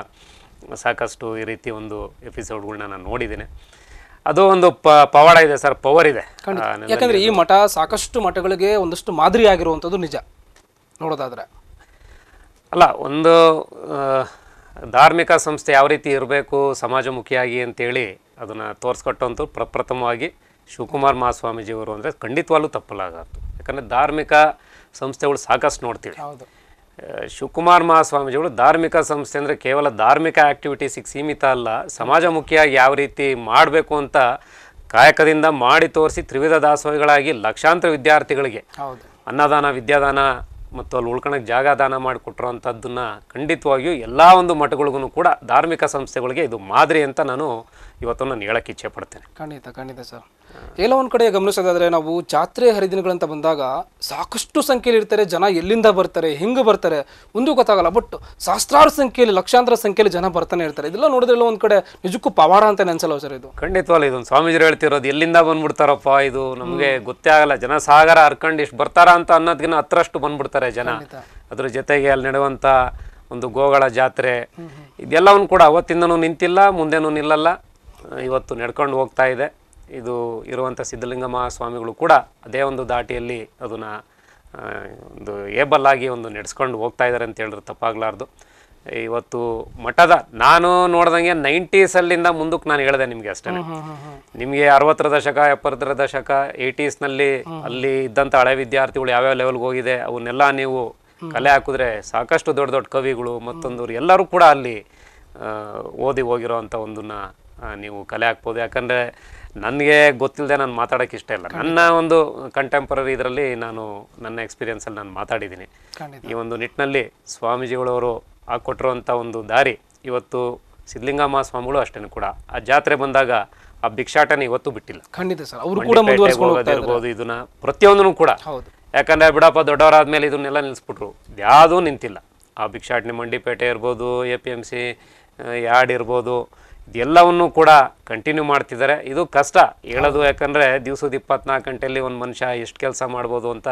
ಸಾಕಷ್ಟು ಈ ರೀತಿ ಒಂದು ಎಪಿಸೋಡ್ಗಳನ್ನ ನಾನು ನೋಡಿದ್ದೀನಿ ಅದು ಒಂದು ಪವಾಡ ಇದೆ ಸರ್ ಪವರ್ ಇದೆ ಯಾಕಂದ್ರೆ ಈ ಮಠ ಸಾಕಷ್ಟು ಮಠಗಳಿಗೆ ಒಂದಷ್ಟು ಮಾದರಿ ಆಗಿರುವಂಥದ್ದು ನಿಜ ನೋಡೋದಾದ್ರೆ ಅಲ್ಲ ಒಂದು ಧಾರ್ಮಿಕ ಸಂಸ್ಥೆ ಯಾವ ರೀತಿ ಇರಬೇಕು ಸಮಾಜಮುಖಿಯಾಗಿ ಅಂತೇಳಿ ಅದನ್ನು ತೋರಿಸ್ಕೊಟ್ಟಂತೂ ಪ್ರಪ್ರಥಮವಾಗಿ ಶಿವಕುಮಾರ್ ಮಹಾಸ್ವಾಮೀಜಿಯವರು ಅಂದರೆ ಖಂಡಿತವಾಗ್ಲೂ ತಪ್ಪಲಾಗತ್ತು ಯಾಕಂದರೆ ಧಾರ್ಮಿಕ ಸಂಸ್ಥೆಗಳು ಸಾಕಷ್ಟು ನೋಡ್ತೀವಿ ಶಿವಕುಮಾರ್ ಮಹಾಸ್ವಾಮೀಜಿಗಳು ಧಾರ್ಮಿಕ ಸಂಸ್ಥೆ ಅಂದರೆ ಕೇವಲ ಧಾರ್ಮಿಕ ಆ್ಯಕ್ಟಿವಿಟೀಸಿಗೆ ಸೀಮಿತ ಅಲ್ಲ ಸಮಾಜಮುಖಿಯಾಗಿ ಯಾವ ರೀತಿ ಮಾಡಬೇಕು ಅಂತ ಕಾಯಕದಿಂದ ಮಾಡಿ ತೋರಿಸಿ ತ್ರಿವಿಧ ದಾಸೋಹಿಗಳಾಗಿ ಲಕ್ಷಾಂತರ ವಿದ್ಯಾರ್ಥಿಗಳಿಗೆ ಅನ್ನದಾನ ವಿದ್ಯಾದಾನ ಮತ್ತು ಅಲ್ಲಿ ಉಳ್ಕೊಳಕ್ಕೆ ಜಾಗ ದಾನ ಮಾಡಿಕೊಟ್ಟಿರೋ ಅಂಥದ್ದನ್ನು ಖಂಡಿತವಾಗಿಯೂ ಎಲ್ಲ ಒಂದು ಮಠಗಳಿಗೂ ಕೂಡ ಧಾರ್ಮಿಕ ಸಂಸ್ಥೆಗಳಿಗೆ ಇದು ಮಾದರಿ ಅಂತ ನಾನು ಇವತ್ತು ನಾನು ಹೇಳಕ್ಕೆ ಇಚ್ಛೆ ಪಡ್ತೇನೆ ಖಂಡಿತ ಖಂಡಿತ ಸರ್ ಎಲ್ಲ ಒಂದು ಕಡೆ ಗಮನಿಸೋದಾದ್ರೆ ನಾವು ಜಾತ್ರೆ ಹರಿದಿನಗಳಂತ ಬಂದಾಗ ಸಾಕಷ್ಟು ಸಂಖ್ಯೆಯಲ್ಲಿ ಇರ್ತಾರೆ ಜನ ಎಲ್ಲಿಂದ ಬರ್ತಾರೆ ಹೆಂಗೆ ಬರ್ತಾರೆ ಒಂದು ಗೊತ್ತಾಗಲ್ಲ ಬಟ್ ಸಹಸ್ರಾರು ಸಂಖ್ಯೆಯಲ್ಲಿ ಲಕ್ಷಾಂತರ ಸಂಖ್ಯೆಯಲ್ಲಿ ಜನ ಬರ್ತಾನೆ ಇರ್ತಾರೆ ಇದೆಲ್ಲ ನೋಡಿದ್ರೆ ಒಂದು ಕಡೆ ನಿಜಕ್ಕೂ ಪವಾಡ ಅಂತ ನೆನ್ಸಲ್ಲ ಸರ್ ಇದು ಖಂಡಿತವಲ್ಲ ಇದೊಂದು ಸ್ವಾಮೀಜಿ ಹೇಳ್ತಿರೋದು ಎಲ್ಲಿಂದ ಬಂದ್ಬಿಡ್ತಾರಪ್ಪ ಇದು ನಮಗೆ ಗೊತ್ತೇ ಆಗಲ್ಲ ಜನ ಸಾಗರ ಹರ್ಕಂಡು ಇಷ್ಟು ಬರ್ತಾರ ಅಂತ ಅನ್ನೋದಿನ ಹತ್ರಷ್ಟು ಬಂದ್ಬಿಡ್ತಾರೆ ಜನ ಅದ್ರ ಜೊತೆಗೆ ಅಲ್ಲಿ ನಡೆಯುವಂಥ ಒಂದು ಗೋಗಳ ಜಾತ್ರೆ ಇದೆಲ್ಲವನ್ನು ಕೂಡ ಅವತ್ತಿಂದನೂ ನಿಂತಿಲ್ಲ ಮುಂದೆನೂ ನಿಲ್ಲಲ್ಲ ಇವತ್ತು ನಡ್ಕೊಂಡು ಹೋಗ್ತಾ ಇದೆ ಇದು ಇರುವಂಥ ಸಿದ್ಧಲಿಂಗ ಮಹಾಸ್ವಾಮಿಗಳು ಕೂಡ ಅದೇ ಒಂದು ದಾಟಿಯಲ್ಲಿ ಅದನ್ನು ಒಂದು ಆಗಿ ಒಂದು ನಡೆಸ್ಕೊಂಡು ಹೋಗ್ತಾ ಇದ್ದಾರೆ ಅಂತ ಹೇಳಿದ್ರೆ ತಪ್ಪಾಗಲಾರ್ದು ಇವತ್ತು ಮಠದ ನಾನು ನೋಡ್ದಂಗೆ ನೈಂಟೀಸಲ್ಲಿಂದ ಮುಂದಕ್ಕೆ ನಾನು ಹೇಳಿದೆ ನಿಮಗೆ ಅಷ್ಟೇ ನಿಮಗೆ ಅರವತ್ತರ ದಶಕ ಎಪ್ಪತ್ತರ ದಶಕ ಏಯ್ಟೀಸ್ನಲ್ಲಿ ಅಲ್ಲಿ ಇದ್ದಂಥ ಹಳೆ ವಿದ್ಯಾರ್ಥಿಗಳು ಯಾವ್ಯಾವ ಲೆವೆಲ್ಗೆ ಹೋಗಿದೆ ಅವನ್ನೆಲ್ಲ ನೀವು ಕಲೆ ಹಾಕಿದ್ರೆ ಸಾಕಷ್ಟು ದೊಡ್ಡ ದೊಡ್ಡ ಕವಿಗಳು ಮತ್ತೊಂದು ಎಲ್ಲರೂ ಕೂಡ ಅಲ್ಲಿ ಓದಿ ಹೋಗಿರೋ ಅಂಥ ಒಂದನ್ನು ನೀವು ಕಲೆ ಹಾಕ್ಬೋದು ಯಾಕಂದರೆ ನನಗೆ ಗೊತ್ತಿಲ್ಲದೆ ನಾನು ಮಾತಾಡೋಕೆ ಇಷ್ಟ ಇಲ್ಲ ನನ್ನ ಒಂದು ಕಂಟೆಂಪ್ರರಿ ಇದರಲ್ಲಿ ನಾನು ನನ್ನ ಎಕ್ಸ್ಪೀರಿಯೆನ್ಸಲ್ಲಿ ನಾನು ಮಾತಾಡಿದ್ದೀನಿ ಈ ಒಂದು ನಿಟ್ಟಿನಲ್ಲಿ ಸ್ವಾಮೀಜಿಗಳವರು ಹಾಕ್ಕೊಟ್ಟಿರುವಂಥ ಒಂದು ದಾರಿ ಇವತ್ತು ಸಿದ್ಧಲಿಂಗ ಮಹಾಸ್ವಾಮಿಗಳು ಅಷ್ಟೇ ಕೂಡ ಆ ಜಾತ್ರೆ ಬಂದಾಗ ಆ ಭಿಕ್ಷಾಟನೆ ಇವತ್ತು ಬಿಟ್ಟಿಲ್ಲ ಖಂಡಿತ ಸರ್ ಅವರು ಕೂಡ ಇರ್ಬೋದು ಇದನ್ನ ಪ್ರತಿಯೊಂದನ್ನು ಕೂಡ ಯಾಕಂದ್ರೆ ಬಿಡಪ್ಪ ದೊಡ್ಡವರಾದ ಮೇಲೆ ಇದನ್ನೆಲ್ಲ ನಿಲ್ಲಿಸ್ಬಿಟ್ರು ಯಾವುದೂ ನಿಂತಿಲ್ಲ ಆ ಭಿಕ್ಷಾಟನೆ ಮಂಡಿಪೇಟೆ ಇರ್ಬೋದು A P M C yard ಇರ್ಬೋದು ಎಲ್ಲವನ್ನೂ ಕೂಡ ಕಂಟಿನ್ಯೂ ಮಾಡ್ತಿದ್ದಾರೆ ಇದು ಕಷ್ಟ ಹೇಳೋದು ಯಾಕಂದರೆ ದಿವಸದ ಇಪ್ಪತ್ನಾಲ್ಕು ಗಂಟೆಯಲ್ಲಿ ಒಂದು ಮನುಷ್ಯ ಎಷ್ಟು ಕೆಲಸ ಮಾಡ್ಬೋದು ಅಂತ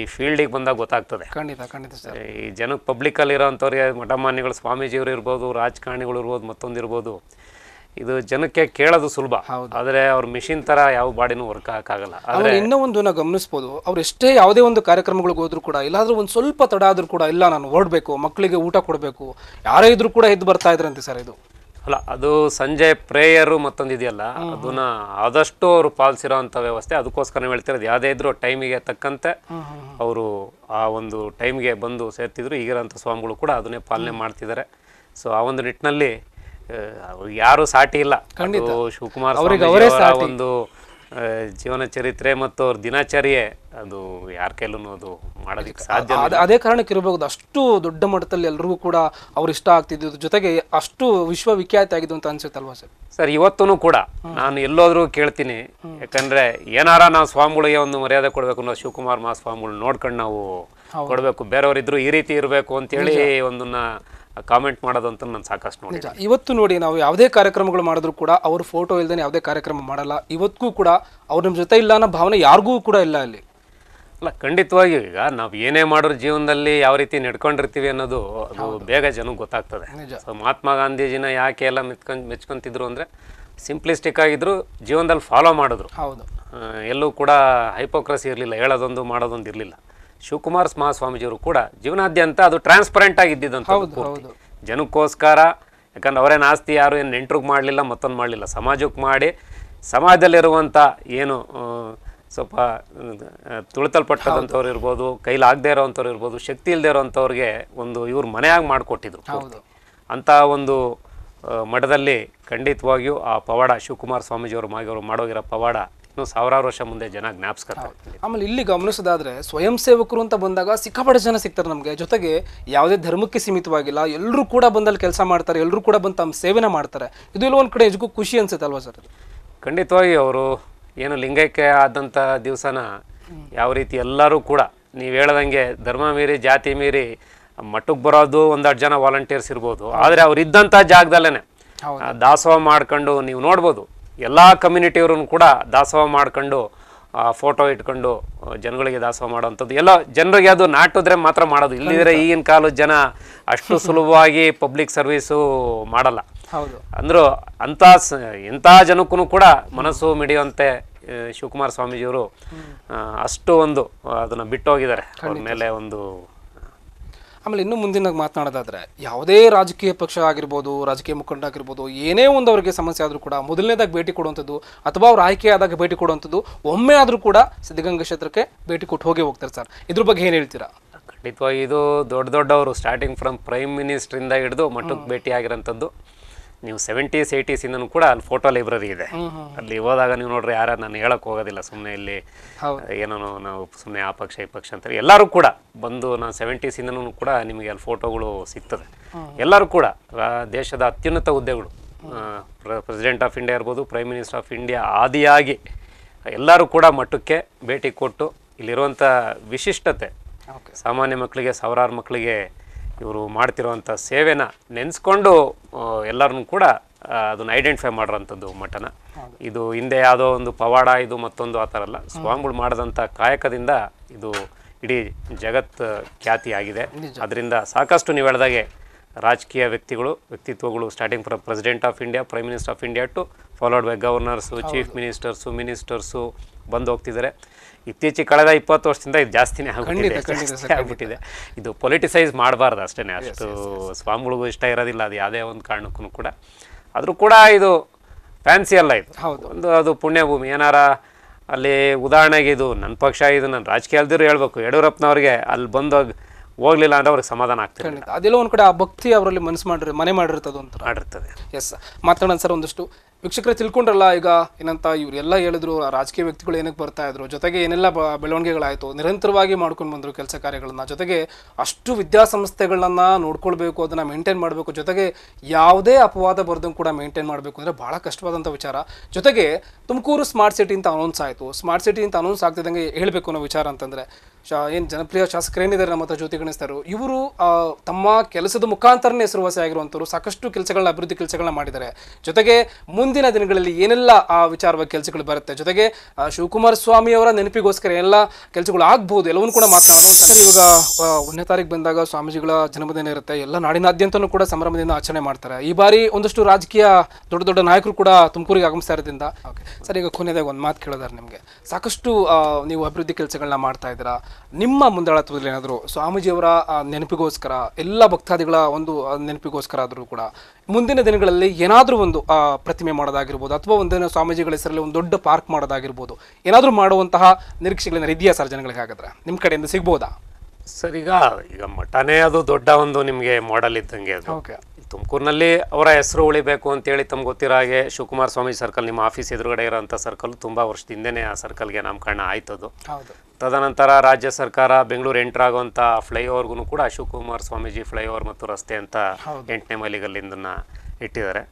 ಈ ಫೀಲ್ಡಿಗೆ ಬಂದಾಗ ಗೊತ್ತಾಗ್ತದೆ ಖಂಡಿತ ಖಂಡಿತ ಸರ್ ಈ ಜನಕ್ಕೆ ಪಬ್ಲಿಕಲ್ಲಿ ಇರೋವಂಥವ್ರಿಗೆ ಮಠಮಾನ್ಯಗಳು ಸ್ವಾಮೀಜಿಯವರು ಇರ್ಬೋದು ರಾಜಕಾರಣಿಗಳು ಇರ್ಬೋದು ಮತ್ತೊಂದು ಇರ್ಬೋದು ಇದು ಜನಕ್ಕೆ ಕೇಳೋದು ಸುಲಭ ಆದರೆ ಅವ್ರ ಮಿಷಿನ್ ತರ ಯಾವ ಬಾಡಿನೂ ವರ್ಕ್ ಹಾಕಾಗಲ್ಲ ಆದರೆ ಇನ್ನೂ ಒಂದು ನಾವು ಗಮನಿಸ್ಬೋದು ಅವ್ರು ಎಷ್ಟೇ ಯಾವುದೇ ಒಂದು ಕಾರ್ಯಕ್ರಮಗಳಿಗೆ ಹೋದ್ರು ಕೂಡ ಇಲ್ಲಾದ್ರೂ ಒಂದು ಸ್ವಲ್ಪ ತಡ ಆದ್ರೂ ಕೂಡ ಇಲ್ಲ ನಾನು ಓಡಬೇಕು ಮಕ್ಕಳಿಗೆ ಊಟ ಕೊಡಬೇಕು ಯಾರೇ ಇದ್ರೂ ಕೂಡ ಎದ್ದು ಬರ್ತಾ ಇದ್ರಂತೆ ಸರ್ ಇದು ಅಲ್ಲ ಅದು ಸಂಜೆ ಪ್ರೇಯರು ಮತ್ತೊಂದು ಇದೆಯಲ್ಲ ಅದನ್ನ ಆದಷ್ಟು ಅವರು ಪಾಲಿಸಿರೋ ಅಂತ ವ್ಯವಸ್ಥೆ ಅದಕ್ಕೋಸ್ಕರ ನಾವು ಹೇಳ್ತಿರೋದು ಯಾವುದೇ ಇದ್ರೂ ಟೈಮಿಗೆ ತಕ್ಕಂತೆ ಅವರು ಆ ಒಂದು ಟೈಮ್ಗೆ ಬಂದು ಸೇರ್ತಿದ್ರು ಈಗಿರೋಂಥ ಸ್ವಾಮಿಗಳು ಕೂಡ ಅದನ್ನೇ ಪಾಲನೆ ಮಾಡ್ತಿದ್ದಾರೆ ಸೊ ಆ ಒಂದು ನಿಟ್ಟಿನಲ್ಲಿ ಯಾರು ಸಾಟಿ ಇಲ್ಲ ಶಿವಕುಮಾರ್ ಒಂದು ಜೀವನ ಚರಿತ್ರೆ ಮತ್ತು ಅವ್ರ ದಿನಚರ್ಯೆ ಅದು ಯಾರ ಕೈಲೂ ಅದು ಮಾಡೋದಕ್ಕೆ ಸಾಧ್ಯ ಅದೇ ಕಾರಣಕ್ಕೆ ಇರಬಹುದು ಅಷ್ಟು ದೊಡ್ಡ ಮಟ್ಟದಲ್ಲಿ ಎಲ್ರಿಗೂ ಕೂಡ ಅವ್ರು ಇಷ್ಟ ಆಗ್ತಿದ್ದು ಜೊತೆಗೆ ಅಷ್ಟು ವಿಶ್ವವಿಖ್ಯಾತ ಆಗಿದ್ದು ಅಂತ ಅನ್ಸುತ್ತಲ್ವಾ ಸರ್ ಸರ್ ಇವತ್ತೂ ಕೂಡ ನಾನು ಎಲ್ಲೋದ್ರೂ ಕೇಳ್ತೀನಿ ಯಾಕಂದ್ರೆ ಏನಾರ ನಾವು ಸ್ವಾಮಿಗಳಿಗೆ ಒಂದು ಮರ್ಯಾದೆ ಕೊಡಬೇಕು ಅನ್ನೋ ಶಿವಕುಮಾರ್ ಸ್ವಾಮಿಗಳು ನೋಡ್ಕೊಂಡು ನಾವು ಕೊಡಬೇಕು ಬೇರೆಯವರಿದ್ರು ಈ ರೀತಿ ಇರಬೇಕು ಹೇಳಿ ಒಂದನ್ನ ಕಾಮೆಂಟ್ ಮಾಡೋದಂತ ನಾನು ಸಾಕಷ್ಟು ನೋಡಿ ಇವತ್ತು ನೋಡಿ ನಾವು ಯಾವುದೇ ಕಾರ್ಯಕ್ರಮಗಳು ಮಾಡಿದ್ರು ಕೂಡ ಅವ್ರ ಫೋಟೋ ಇಲ್ಲದೆ ಯಾವುದೇ ಕಾರ್ಯಕ್ರಮ ಮಾಡಲ್ಲ ಇವತ್ತಿಗೂ ಕೂಡ ಅವ್ರ ನಮ್ಮ ಜೊತೆ ಇಲ್ಲ ಅನ್ನೋ ಭಾವನೆ ಯಾರಿಗೂ ಕೂಡ ಇಲ್ಲ ಅಲ್ಲಿ ಅಲ್ಲ ಖಂಡಿತವಾಗಿ ಈಗ ನಾವು ಏನೇ ಮಾಡಿದ್ರು ಜೀವನದಲ್ಲಿ ಯಾವ ರೀತಿ ನಡ್ಕೊಂಡಿರ್ತೀವಿ ಅನ್ನೋದು ಅದು ಬೇಗ ಜನಕ್ಕೆ ಗೊತ್ತಾಗ್ತದೆ ಮಹಾತ್ಮ ಗಾಂಧೀಜಿನ ಯಾಕೆ ಎಲ್ಲ ಮೆಚ್ಕೊಂಡು ಮೆಚ್ಕೊಂತಿದ್ರು ಅಂದರೆ ಸಿಂಪ್ಲಿಸ್ಟಿಕ್ ಆಗಿದ್ರು ಜೀವನದಲ್ಲಿ ಫಾಲೋ ಮಾಡಿದ್ರು ಹೌದು ಎಲ್ಲೂ ಕೂಡ ಹೈಪೋಕ್ರಸಿ ಇರಲಿಲ್ಲ ಹೇಳೋದೊಂದು ಮಾಡೋದೊಂದು ಇರಲಿಲ್ಲ ಶಿವಕುಮಾರ್ ಸ್ವಾಮೀಜಿಯವರು ಕೂಡ ಜೀವನಾದ್ಯಂತ ಅದು ಟ್ರಾನ್ಸ್ಪರೆಂಟ್ ಆಗಿದ್ದಂಥ ಜನಕ್ಕೋಸ್ಕರ ಯಾಕಂದ್ರೆ ಅವರೇನು ಆಸ್ತಿ ಯಾರು ಏನು ನೆಂಟ್ರಿಗೆ ಮಾಡಲಿಲ್ಲ ಮತ್ತೊಂದು ಮಾಡಲಿಲ್ಲ ಸಮಾಜಕ್ಕೆ ಮಾಡಿ ಸಮಾಜದಲ್ಲಿರುವಂಥ ಏನು ಸ್ವಲ್ಪ ತುಳಿತಲ್ಪಟ್ಟದಂಥವ್ರು ಇರ್ಬೋದು ಕೈಲಾಗದೇ ಇರೋವಂಥವ್ರು ಇರ್ಬೋದು ಶಕ್ತಿ ಇಲ್ಲದೆ ಇರೋವಂಥವ್ರಿಗೆ ಒಂದು ಇವ್ರು ಮನೆಯಾಗಿ ಮಾಡಿಕೊಟ್ಟಿದ್ರು ಅಂಥ ಒಂದು ಮಠದಲ್ಲಿ ಖಂಡಿತವಾಗಿಯೂ ಆ ಪವಾಡ ಶಿವಕುಮಾರ್ ಸ್ವಾಮೀಜಿಯವರು ಮಾಗಿಯವರು ಮಾಡೋಗಿರೋ ಪವಾಡ ಇವತ್ತು ಸಾವಿರಾರು ವರ್ಷ ಮುಂದೆ ಜನ ಜ್ಞಾಪಿಸ್ಕೊತಾರೆ ಆಮೇಲೆ ಇಲ್ಲಿ ಗಮನಿಸೋದಾದ್ರೆ ಸ್ವಯಂ ಸೇವಕರು ಅಂತ ಬಂದಾಗ ಸಿಕ್ಕಾಪಟ್ಟೆ ಜನ ಸಿಗ್ತಾರೆ ನಮಗೆ ಜೊತೆಗೆ ಯಾವುದೇ ಧರ್ಮಕ್ಕೆ ಸೀಮಿತವಾಗಿಲ್ಲ ಎಲ್ಲರೂ ಕೂಡ ಬಂದಲ್ಲಿ ಕೆಲಸ ಮಾಡ್ತಾರೆ ಎಲ್ಲರೂ ಕೂಡ ಬಂದು ತಮ್ಮ ಸೇವೆನ ಮಾಡ್ತಾರೆ ಇದು ಎಲ್ಲ ಒಂದು ಕಡೆ ನಿಜಕ್ಕೂ ಖುಷಿ ಅನ್ಸುತ್ತೆ ಅಲ್ವಾ ಸರ್ ಖಂಡಿತವಾಗಿ ಅವರು ಏನು ಲಿಂಗೈಕ್ಯ ಆದಂಥ ದಿವಸನ ಯಾವ ರೀತಿ ಎಲ್ಲರೂ ಕೂಡ ನೀವು ಹೇಳ್ದಂಗೆ ಧರ್ಮ ಮೀರಿ ಜಾತಿ ಮೀರಿ ಮಟ್ಟಕ್ಕೆ ಬರೋದು ಒಂದಷ್ಟು ಜನ ವಾಲಂಟಿಯರ್ಸ್ ಇರ್ಬೋದು ಆದರೆ ಅವ್ರು ಇದ್ದಂಥ ಜಾಗದಲ್ಲೇ ದಾಸೋಹ ಮಾಡ್ಕೊಂಡು ನೀವು ನೋಡ್ಬೋದು ಎಲ್ಲ ಕಮ್ಯುನಿಟಿಯವ್ರನ್ನು ಕೂಡ ದಾಸೋಹ ಮಾಡ್ಕೊಂಡು ಫೋಟೋ ಇಟ್ಕೊಂಡು ಜನಗಳಿಗೆ ದಾಸೋಹ ಮಾಡೋವಂಥದ್ದು ಎಲ್ಲ ಜನರಿಗೆ ಅದು ನಾಟಿದ್ರೆ ಮಾತ್ರ ಮಾಡೋದು ಇಲ್ಲಿದ್ರೆ ಈಗಿನ ಕಾಲದ ಜನ ಅಷ್ಟು ಸುಲಭವಾಗಿ ಪಬ್ಲಿಕ್ ಸರ್ವೀಸು ಮಾಡಲ್ಲ ಹೌದು ಅಂದರೂ ಅಂಥ ಇಂಥ ಜನಕ್ಕೂ ಕೂಡ ಮನಸ್ಸು ಮಿಡಿಯುವಂತೆ ಶಿವಕುಮಾರ ಸ್ವಾಮೀಜಿಯವರು ಅಷ್ಟು ಒಂದು ಅದನ್ನು ಬಿಟ್ಟೋಗಿದ್ದಾರೆ ಅವ್ರ ಮೇಲೆ ಒಂದು ಆಮೇಲೆ ಇನ್ನೂ ಮುಂದಿನಾಗ ಮಾತನಾಡೋದಾದರೆ ಯಾವುದೇ ರಾಜಕೀಯ ಪಕ್ಷ ಆಗಿರ್ಬೋದು ರಾಜಕೀಯ ಮುಖಂಡ ಆಗಿರ್ಬೋದು ಏನೇ ಒಂದು ಅವರಿಗೆ ಸಮಸ್ಯೆ ಆದರೂ ಕೂಡ ಮೊದಲನೇದಾಗ ಭೇಟಿ ಕೊಡುವಂಥದ್ದು ಅಥವಾ ಅವ್ರು ಆಯ್ಕೆಯಾದಾಗ ಭೇಟಿ ಕೊಡುವಂಥದ್ದು ಒಮ್ಮೆ ಆದರೂ ಕೂಡ ಸಿದ್ಧಗಂಗಾ ಕ್ಷೇತ್ರಕ್ಕೆ ಭೇಟಿ ಕೊಟ್ಟು ಹೋಗಿ ಹೋಗ್ತಾರೆ ಸರ್ ಇದ್ರ ಬಗ್ಗೆ ಏನು ಹೇಳ್ತೀರಾ ಖಂಡಿತವಾಗಿ ಇದು ದೊಡ್ಡ ದೊಡ್ಡವರು ಸ್ಟಾರ್ಟಿಂಗ್ ಫ್ರಮ್ ಪ್ರೈಮ್ ಮಿನಿಸ್ಟ್ರಿಂದ ಹಿಡಿದು ಮಠಕ್ಕೆ ಭೇಟಿ ಆಗಿರೋಂಥದ್ದು ನೀವು ಸೆವೆಂಟೀಸ್ ಏಯ್ಟೀಸಿಂದನೂ ಕೂಡ ಅಲ್ಲಿ ಫೋಟೋ ಲೈಬ್ರರಿ ಇದೆ ಅಲ್ಲಿ ಹೋದಾಗ ನೀವು ನೋಡ್ರಿ ಯಾರ ನಾನು ಹೇಳಕ್ ಹೋಗೋದಿಲ್ಲ ಸುಮ್ಮನೆ ಇಲ್ಲಿ ಏನೋ ನಾವು ಸುಮ್ಮನೆ ಆ ಪಕ್ಷ ಈ ಪಕ್ಷ ಅಂತ ಎಲ್ಲರೂ ಕೂಡ ಬಂದು ನಾನು ಸೆವೆಂಟೀಸಿಂದನೂ ಕೂಡ ನಿಮಗೆ ಅಲ್ಲಿ ಫೋಟೋಗಳು ಸಿಗ್ತದೆ ಎಲ್ಲರೂ ಕೂಡ ದೇಶದ ಅತ್ಯುನ್ನತ ಹುದ್ದೆಗಳು ಪ್ರೆಸಿಡೆಂಟ್ ಆಫ್ ಇಂಡಿಯಾ ಇರ್ಬೋದು ಪ್ರೈಮ್ ಮಿನಿಸ್ಟರ್ ಆಫ್ ಇಂಡಿಯಾ ಆದಿಯಾಗಿ ಎಲ್ಲರೂ ಕೂಡ ಮಠಕ್ಕೆ ಭೇಟಿ ಕೊಟ್ಟು ಇಲ್ಲಿರುವಂಥ ವಿಶಿಷ್ಟತೆ ಸಾಮಾನ್ಯ ಮಕ್ಕಳಿಗೆ ಸಾವಿರಾರು ಮಕ್ಕಳಿಗೆ ಇವರು ಮಾಡ್ತಿರುವಂಥ ಸೇವೆನ ನೆನೆಸ್ಕೊಂಡು ಎಲ್ಲರನ್ನೂ ಕೂಡ ಅದನ್ನು ಐಡೆಂಟಿಫೈ ಮಾಡಿರೋಂಥದ್ದು ಮಠನ ಇದು ಹಿಂದೆ ಯಾವುದೋ ಒಂದು ಪವಾಡ ಇದು ಮತ್ತೊಂದು ಆ ಥರ ಅಲ್ಲ ಸ್ವಾಮಿಗಳು ಮಾಡಿದಂಥ ಕಾಯಕದಿಂದ ಇದು ಇಡೀ ಜಗತ್ ಖ್ಯಾತಿಯಾಗಿದೆ ಅದರಿಂದ ಸಾಕಷ್ಟು ನೀವು ಹೇಳಿದಾಗೆ ರಾಜಕೀಯ ವ್ಯಕ್ತಿಗಳು ವ್ಯಕ್ತಿತ್ವಗಳು starting from president of India prime minister of India to followed by governors chief ministers ministers ಬಂದು ಹೋಗ್ತಿದ್ದಾರೆ ಇತ್ತೀಚೆಗೆ ಕಳೆದ ಇಪ್ಪತ್ತು ವರ್ಷದಿಂದ ಇದು ಜಾಸ್ತಿನೇ ಆಗ್ಬಿಟ್ಟಿದೆ ಆಗಿಬಿಟ್ಟಿದೆ ಇದು ಪೊಲಿಟಿಸೈಸ್ ಮಾಡಬಾರ್ದು ಅಷ್ಟೇ ಅಷ್ಟು ಸ್ವಾಮಿಗಳಿಗೂ ಇಷ್ಟ ಇರೋದಿಲ್ಲ ಅದು ಯಾವುದೇ ಒಂದು ಕಾರಣಕ್ಕೂ ಕೂಡ ಆದರೂ ಕೂಡ ಇದು ಫ್ಯಾನ್ಸಿ ಅಲ್ಲ ಇದು ಒಂದು ಅದು ಪುಣ್ಯಭೂಮಿ ಏನಾರ ಅಲ್ಲಿ ಉದಾಹರಣೆಗೆ ಇದು ನನ್ನ ಪಕ್ಷ ಇದು ನನ್ನ ರಾಜಕೀಯ ಅಲ್ದಿರು ಹೇಳ್ಬೇಕು ಯಡಿಯೂರಪ್ಪನವ್ರಿಗೆ ಅಲ್ಲಿ ಬಂದೋಗಿ ಹೋಗ್ಲಿಲ್ಲ ಅಂದ್ರೆ ಅವ್ರಿಗೆ ಸಮಾಧಾನ ಆಗ್ತದೆ ಅದೆಲ್ಲ ಒಂದು ಕಡೆ ಆ ಭಕ್ತಿ ಅವರಲ್ಲಿ ಮನಸ್ಸು ಮಾಡಿರಿ ಮನೆ ಮಾಡಿರ್ತದೆ ಅಂತ ಮಾಡಿರ್ತದೆ ಎಸ್ ಮಾತಾಡೋಣ ಸರ್ ಒಂದಷ್ಟು ವೀಕ್ಷಕರೇ ತಿಳ್ಕೊಂಡ್ರಲ್ಲ ಈಗ ಏನಂತ ಇವರೆಲ್ಲ ಹೇಳಿದ್ರು ರಾಜಕೀಯ ವ್ಯಕ್ತಿಗಳು ಏನಕ್ಕೆ ಬರ್ತಾ ಇದ್ರು ಜೊತೆಗೆ ಏನೆಲ್ಲ ಬ ಬೆಳವಣಿಗೆಗಳಾಯಿತು ನಿರಂತರವಾಗಿ ಮಾಡ್ಕೊಂಡು ಬಂದರು ಕೆಲಸ ಕಾರ್ಯಗಳನ್ನ ಜೊತೆಗೆ ಅಷ್ಟು ವಿದ್ಯಾಸಂಸ್ಥೆಗಳನ್ನ ನೋಡ್ಕೊಳ್ಬೇಕು ಅದನ್ನು ಮೇಂಟೈನ್ ಮಾಡಬೇಕು ಜೊತೆಗೆ ಯಾವುದೇ ಅಪವಾದ ಬರ್ದಂಗೆ ಕೂಡ ಮೇಂಟೈನ್ ಮಾಡಬೇಕು ಅಂದರೆ ಭಾಳ ಕಷ್ಟವಾದಂಥ ವಿಚಾರ ಜೊತೆಗೆ ತುಮಕೂರು ಸ್ಮಾರ್ಟ್ ಸಿಟಿ ಅಂತ ಅನೌನ್ಸ್ ಆಯಿತು ಸ್ಮಾರ್ಟ್ ಸಿಟಿ ಅಂತ ಅನೌನ್ಸ್ ಆಗ್ತಿದ್ದಂಗೆ ಹೇಳಬೇಕು ಅನ್ನೋ ವಿಚಾರ ಅಂತಂದರೆ ಶಾ ಏನು ಜನಪ್ರಿಯ ಶಾಸಕರೇನಿದ್ದಾರೆ ನಮ್ಮ ಹತ್ರ ಜ್ಯೋತಿ ಗಣಿಸ್ತಾರೆ ಇವರು ತಮ್ಮ ಕೆಲಸದ ಮುಖಾಂತರನೇ ಹೆಸರುವಾಸಿ ಆಗಿರುವಂಥವ್ರು ಸಾಕಷ್ಟು ಕೆಲಸಗಳನ್ನ ಅಭಿವೃದ್ಧಿ ಕೆಲಸಗಳನ್ನ ಮಾಡಿದ್ದಾರೆ ಜೊತೆಗೆ ಮುಂದಿನ ದಿನಗಳಲ್ಲಿ ಏನೆಲ್ಲ ಆ ವಿಚಾರವಾಗಿ ಕೆಲಸಗಳು ಬರುತ್ತೆ ಜೊತೆಗೆ ಶಿವಕುಮಾರ ಸ್ವಾಮಿ ಅವರ ನೆನಪಿಗೋಸ್ಕರ ಎಲ್ಲ ಕೆಲಸಗಳು ಆಗ್ಬೋದು ಎಲ್ಲವನ್ನೂ ಕೂಡ ಮಾತನಾಡೋಣ ಸರ್ ಇವಾಗ ಒಂದನೇ ತಾರೀಕು ಬಂದಾಗ ಸ್ವಾಮೀಜಿಗಳ ಜನ್ಮದಿನ ಇರುತ್ತೆ ಎಲ್ಲ ನಾಡಿನಾದ್ಯಂತನೂ ಕೂಡ ಸಂಭ್ರಮದಿಂದ ಆಚರಣೆ ಮಾಡ್ತಾರೆ ಈ ಬಾರಿ ಒಂದಷ್ಟು ರಾಜಕೀಯ ದೊಡ್ಡ ದೊಡ್ಡ ನಾಯಕರು ಕೂಡ ತುಮಕೂರಿಗೆ ಆಗಮಿಸ್ತಾ ಇರೋದ್ರಿಂದ ಓಕೆ ಸರ್ ಈಗ ಕೊನೆಯದಾಗ ಒಂದು ಮಾತು ಕೇಳೋದಾರೆ ನಿಮಗೆ ಸಾಕಷ್ಟು ನೀವು ಅಭಿವೃದ್ಧಿ ಕೆಲಸಗಳನ್ನ ಮಾಡ್ತಾ ಇದ್ದೀರಾ ನಿಮ್ಮ ಮುಂದಾಳತ್ವದಲ್ಲಿ ಏನಾದರೂ ಸ್ವಾಮೀಜಿಯವರ ನೆನಪಿಗೋಸ್ಕರ ಎಲ್ಲ ಭಕ್ತಾದಿಗಳ ಒಂದು ನೆನಪಿಗೋಸ್ಕರ ಆದರೂ ಕೂಡ ಮುಂದಿನ ದಿನಗಳಲ್ಲಿ ಏನಾದರೂ ಒಂದು ಪ್ರತಿಮೆ ಮಾಡೋದಾಗಿರ್ಬೋದು ಅಥವಾ ಒಂದಿನ ಸ್ವಾಮೀಜಿಗಳ ಹೆಸರಲ್ಲಿ ಒಂದು ದೊಡ್ಡ ಪಾರ್ಕ್ ಮಾಡೋದಾಗಿರ್ಬೋದು ಏನಾದರೂ ಮಾಡುವಂತಹ ನಿರೀಕ್ಷೆಗಳೇನಾದ್ರು ಇದೆಯಾ ಸರ್ ಹಾಗಾದ್ರೆ ನಿಮ್ಮ ಕಡೆಯಿಂದ ಸಿಗ್ಬೋದಾ ಸರ್ ಈಗ ಈಗ ಮಠನೇ ಅದು ದೊಡ್ಡ ಒಂದು ನಿಮಗೆ ಮಾಡಲ್ ಇದ್ದಂಗೆ ಅದು ಓಕೆ ತುಮಕೂರಿನಲ್ಲಿ ಅವರ ಹೆಸರು ಉಳಿಬೇಕು ಅಂತೇಳಿ ತಮ್ಗೆ ಗೊತ್ತಿರೋ ಹಾಗೆ ಶಿವಕುಮಾರ್ ಸ್ವಾಮಿ ಸರ್ಕಲ್ ನಿಮ್ಮ ಆಫೀಸ್ ಎದುರುಗಡೆ ಇರೋಂಥ ಸರ್ಕಲ್ ತುಂಬ ವರ್ಷದಿಂದನೇ ಆ ಸರ್ಕಲ್ಗೆ ನಾಮಕರಣ ಆಯ್ತದು ತದನಂತರ ರಾಜ್ಯ ಸರ್ಕಾರ ಬೆಂಗಳೂರು ಎಂಟರ್ ಆಗುವಂಥ ಫ್ಲೈಓವರ್ಗೂ ಕೂಡ ಶಿವಕುಮಾರ ಸ್ವಾಮೀಜಿ ಫ್ಲೈಓವರ್ ಮತ್ತು ರಸ್ತೆ ಅಂತ ಎಂಟನೇ ಮೈಲಿಗಲ್ಲಿಂದನ್ನ ಇಟ್ಟಿದ್ದಾರೆ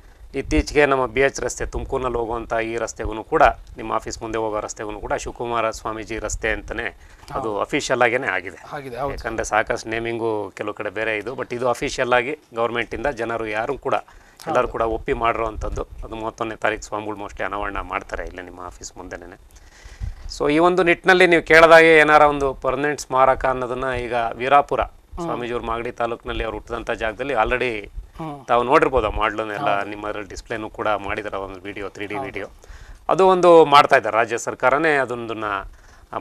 ಇತ್ತೀಚೆಗೆ ನಮ್ಮ ಬಿ ಎಚ್ ರಸ್ತೆ ತುಮಕೂರಿನಲ್ಲಿ ಹೋಗುವಂಥ ಈ ರಸ್ತೆಗೂ ಕೂಡ ನಿಮ್ಮ ಆಫೀಸ್ ಮುಂದೆ ಹೋಗೋ ರಸ್ತೆಗೂ ಕೂಡ ಶಿವಕುಮಾರ ಸ್ವಾಮೀಜಿ ರಸ್ತೆ ಅಂತಲೇ ಅದು ಅಫಿಷಿಯಲ್ ಆಗಿಯೇ ಆಗಿದೆ ಯಾಕಂದರೆ ಸಾಕಷ್ಟು ನೇಮಿಂಗು ಕೆಲವು ಕಡೆ ಬೇರೆ ಇದು ಬಟ್ ಇದು ಅಫಿಷಿಯಲ್ ಆಗಿ ಗೌರ್ಮೆಂಟಿಂದ ಜನರು ಯಾರು ಕೂಡ ಎಲ್ಲರೂ ಕೂಡ ಒಪ್ಪಿ ಮಾಡಿರೋವಂಥದ್ದು ಅದು ಮೂವತ್ತೊಂದನೇ ತಾರೀಕು ಸ್ವಾಮಿಗಳು ಮೋಸ್ಟ್ಲಿ ಅನಾವರಣ ಮಾಡ್ತಾರೆ ಇಲ್ಲಿ ನಿಮ್ಮ ಆಫೀಸ್ ಮುಂದೆನೇ ಸೊ ಈ ಒಂದು ನಿಟ್ಟಿನಲ್ಲಿ ನೀವು ಕೇಳಿದಾಗೆ ಏನಾರ ಒಂದು ಪರ್ಮನೆಂಟ್ ಸ್ಮಾರಕ ಅನ್ನೋದನ್ನ ಈಗ ವೀರಾಪುರ ಸ್ವಾಮೀಜಿಯವ್ರ ಮಾಗಡಿ ತಾಲೂಕಿನಲ್ಲಿ ಅವ್ರು ಹುಟ್ಟಿದಂಥ ಜಾಗದಲ್ಲಿ ಆಲ್ರೆಡಿ ತಾವು ನೋಡಿರ್ಬೋದು ಆ ಮಾಡ್ಲನ್ನೆಲ್ಲ ನಿಮ್ಮದ್ರಲ್ಲಿ ಡಿಸ್ಪ್ಲೇನು ಕೂಡ ಮಾಡಿದಾರೆ ಒಂದು ವಿಡಿಯೋ ತ್ರೀ ಡಿ ವಿಡಿಯೋ ಅದು ಒಂದು ಮಾಡ್ತಾ ಇದ್ದಾರೆ ರಾಜ್ಯ ಸರ್ಕಾರನೇ ಅದೊಂದನ್ನ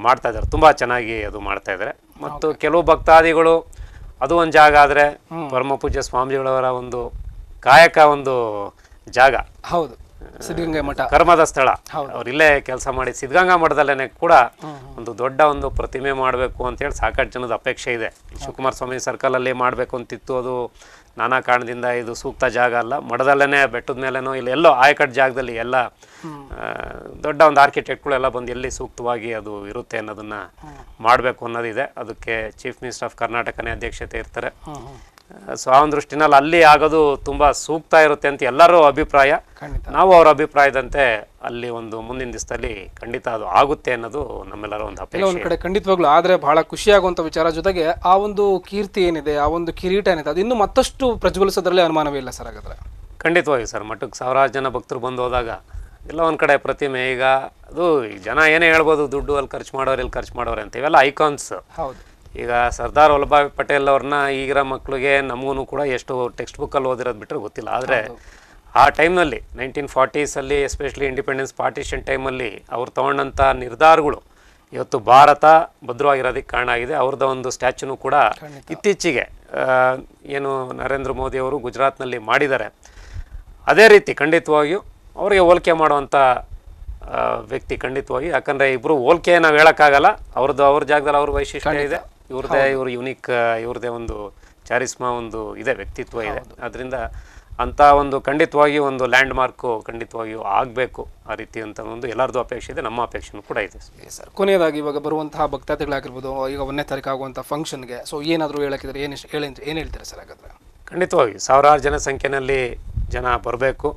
ಮಾಡ್ತಾ ಇದ್ದಾರೆ ತುಂಬ ಚೆನ್ನಾಗಿ ಅದು ಮಾಡ್ತಾ ಇದ್ದಾರೆ ಮತ್ತು ಕೆಲವು ಭಕ್ತಾದಿಗಳು ಅದು ಒಂದು ಜಾಗ ಆದರೆ ಪರಮಪೂಜ್ಯ ಸ್ವಾಮೀಜಿಗಳವರ ಸ್ವಾಮಿಗಳವರ ಒಂದು ಕಾಯಕ ಒಂದು ಜಾಗ ಹೌದು ಸಿದ್ಧಗಂಗಾ ಮಠ ಕರ್ಮದ ಸ್ಥಳ ಅವ್ರು ಇಲ್ಲೇ ಕೆಲಸ ಮಾಡಿ ಸಿದ್ಧಗಂಗಾ ಮಠದಲ್ಲೇನೆ ಕೂಡ ಒಂದು ದೊಡ್ಡ ಒಂದು ಪ್ರತಿಮೆ ಮಾಡಬೇಕು ಅಂತೇಳಿ ಸಾಕಷ್ಟು ಜನದ ಅಪೇಕ್ಷೆ ಇದೆ ಶಿವಕುಮಾರ ಸ್ವಾಮಿ ಸರ್ಕಲಲ್ಲಿ ಮಾಡಬೇಕು ಅಂತಿತ್ತು ಅದು ನಾನಾ ಕಾರಣದಿಂದ ಇದು ಸೂಕ್ತ ಜಾಗ ಅಲ್ಲ ಮಡದಲ್ಲೇ ಬೆಟ್ಟದ ಮೇಲೇನೋ ಇಲ್ಲಿ ಎಲ್ಲೋ ಆಯಕಟ್ಟು ಜಾಗದಲ್ಲಿ ಎಲ್ಲ ದೊಡ್ಡ ಒಂದು ಆರ್ಕಿಟೆಕ್ಟ್ಗಳೆಲ್ಲ ಬಂದು ಎಲ್ಲಿ ಸೂಕ್ತವಾಗಿ ಅದು ಇರುತ್ತೆ ಅನ್ನೋದನ್ನು ಮಾಡಬೇಕು ಅನ್ನೋದಿದೆ ಅದಕ್ಕೆ ಚೀಫ್ ಮಿನಿಸ್ಟರ್ ಆಫ್ ಕರ್ನಾಟಕನೇ ಅಧ್ಯಕ್ಷತೆ ಇರ್ತಾರೆ ಸೊ ಆ ದೃಷ್ಟಿನಲ್ಲಿ ಅಲ್ಲಿ ಆಗೋದು ತುಂಬ ಸೂಕ್ತ ಇರುತ್ತೆ ಅಂತ ಎಲ್ಲರೂ ಅಭಿಪ್ರಾಯ ನಾವು ಅವರ ಅಭಿಪ್ರಾಯದಂತೆ ಅಲ್ಲಿ ಒಂದು ಮುಂದಿನ ದಿವಸದಲ್ಲಿ ಖಂಡಿತ ಅದು ಆಗುತ್ತೆ ಅನ್ನೋದು ನಮ್ಮೆಲ್ಲರ ಒಂದು ಅಪೇಕ್ಷೆ ಒಂದು ಕಡೆ ಖಂಡಿತವಾಗ್ಲು ಆದ್ರೆ ಬಹಳ ಖುಷಿಯಾಗುವಂಥ ವಿಚಾರ ಜೊತೆಗೆ ಆ ಒಂದು ಕೀರ್ತಿ ಏನಿದೆ ಆ ಒಂದು ಕಿರೀಟ ಏನಿದೆ ಅದು ಇನ್ನೂ ಮತ್ತಷ್ಟು ಪ್ರಜ್ವಲಿಸೋದ್ರಲ್ಲಿ ಅನುಮಾನವೇ ಇಲ್ಲ ಸರ್ ಹಾಗಾದ್ರೆ ಖಂಡಿತವಾಗಿ ಸರ್ ಮಠಕ್ಕೆ ಸಾವಿರಾರು ಜನ ಭಕ್ತರು ಬಂದು ಹೋದಾಗ ಎಲ್ಲ ಒಂದು ಕಡೆ ಪ್ರತಿಮೆ ಈಗ ಅದು ಜನ ಏನೇ ಹೇಳ್ಬೋದು ದುಡ್ಡು ಅಲ್ಲಿ ಖರ್ಚು ಮಾಡೋರು ಇಲ್ಲಿ ಖರ್ಚು ಮಾಡೋರು ಅಂತ ಇವೆಲ್ಲ ಐಕಾನ್ಸ್ ಹೌದು ಈಗ ಸರ್ದಾರ್ ವಲ್ಲಭಾಯ್ ಪಟೇಲ್ ಅವ್ರನ್ನ ಈಗಿರ ಮಕ್ಕಳಿಗೆ ನಮಗೂ ಕೂಡ ಎಷ್ಟು ಟೆಕ್ಸ್ಟ್ ಬುಕ್ಕಲ್ಲಿ ಓದಿರೋದು ಬಿಟ್ಟರೆ ಗೊತ್ತಿಲ್ಲ ಆದರೆ ಆ ಟೈಮ್ನಲ್ಲಿ ನೈನ್ಟೀನ್ ಫಾರ್ಟೀಸಲ್ಲಿ ಎಸ್ಪೆಷಲಿ ಇಂಡಿಪೆಂಡೆನ್ಸ್ ಪಾರ್ಟಿಷನ್ ಟೈಮಲ್ಲಿ ಅವ್ರು ತೊಗೊಂಡಂಥ ನಿರ್ಧಾರಗಳು ಇವತ್ತು ಭಾರತ ಭದ್ರವಾಗಿರೋದಕ್ಕೆ ಕಾರಣ ಆಗಿದೆ ಅವ್ರದ್ದು ಒಂದು ಸ್ಟ್ಯಾಚ್ಯೂನು ಕೂಡ ಇತ್ತೀಚೆಗೆ ಏನು ನರೇಂದ್ರ ಮೋದಿ ಅವರು ಗುಜರಾತ್ನಲ್ಲಿ ಮಾಡಿದ್ದಾರೆ ಅದೇ ರೀತಿ ಖಂಡಿತವಾಗಿಯೂ ಅವರಿಗೆ ಹೋಲಿಕೆ ಮಾಡುವಂಥ ವ್ಯಕ್ತಿ ಖಂಡಿತವಾಗಿ ಯಾಕಂದರೆ ಇಬ್ಬರು ಹೋಲಿಕೆ ನಾವು ಹೇಳೋಕ್ಕಾಗಲ್ಲ ಅವ್ರದ್ದು ಅವ್ರ ಜಾಗದಲ್ಲಿ ಅವ್ರ ವೈಶಿಷ್ಟ್ಯ ಇದೆ ಇವ್ರದೇ ಇವ್ರ ಯುನಿಕ್ ಇವ್ರದೇ ಒಂದು ಚಾರಿಸ್ಮಾ ಒಂದು ಇದೆ ವ್ಯಕ್ತಿತ್ವ ಇದೆ ಅದರಿಂದ ಅಂತ ಒಂದು ಖಂಡಿತವಾಗಿ ಒಂದು ಲ್ಯಾಂಡ್ ಮಾರ್ಕು ಖಂಡಿತವಾಗಿಯೂ ಆಗಬೇಕು ಆ ರೀತಿ ಅಂತ ಒಂದು ಎಲ್ಲರದ್ದು ಅಪೇಕ್ಷೆ ಇದೆ ನಮ್ಮ ಅಪೇಕ್ಷೆನೂ ಕೂಡ ಇದೆ ಸರ್ ಕೊನೆಯದಾಗಿ ಇವಾಗ ಬರುವಂತಹ ಭಕ್ತಾದಿಗಳಾಗಿರ್ಬೋದು ಈಗ ಒಂದನೇ ತಾರೀಕು ಆಗುವಂಥ ಫಂಕ್ಷನ್ಗೆ ಸೊ ಏನಾದರೂ ಹೇಳಕ್ಕಿದ್ರೆ ಏನು ಏನು ಹೇಳ್ತಾರೆ ಸರ್ ಹಾಗಾದ್ರೆ ಖಂಡಿತವಾಗಿ ಸಾವಿರಾರು ಜನ ಸಂಖ್ಯೆಯಲ್ಲಿ ಜನ ಬರಬೇಕು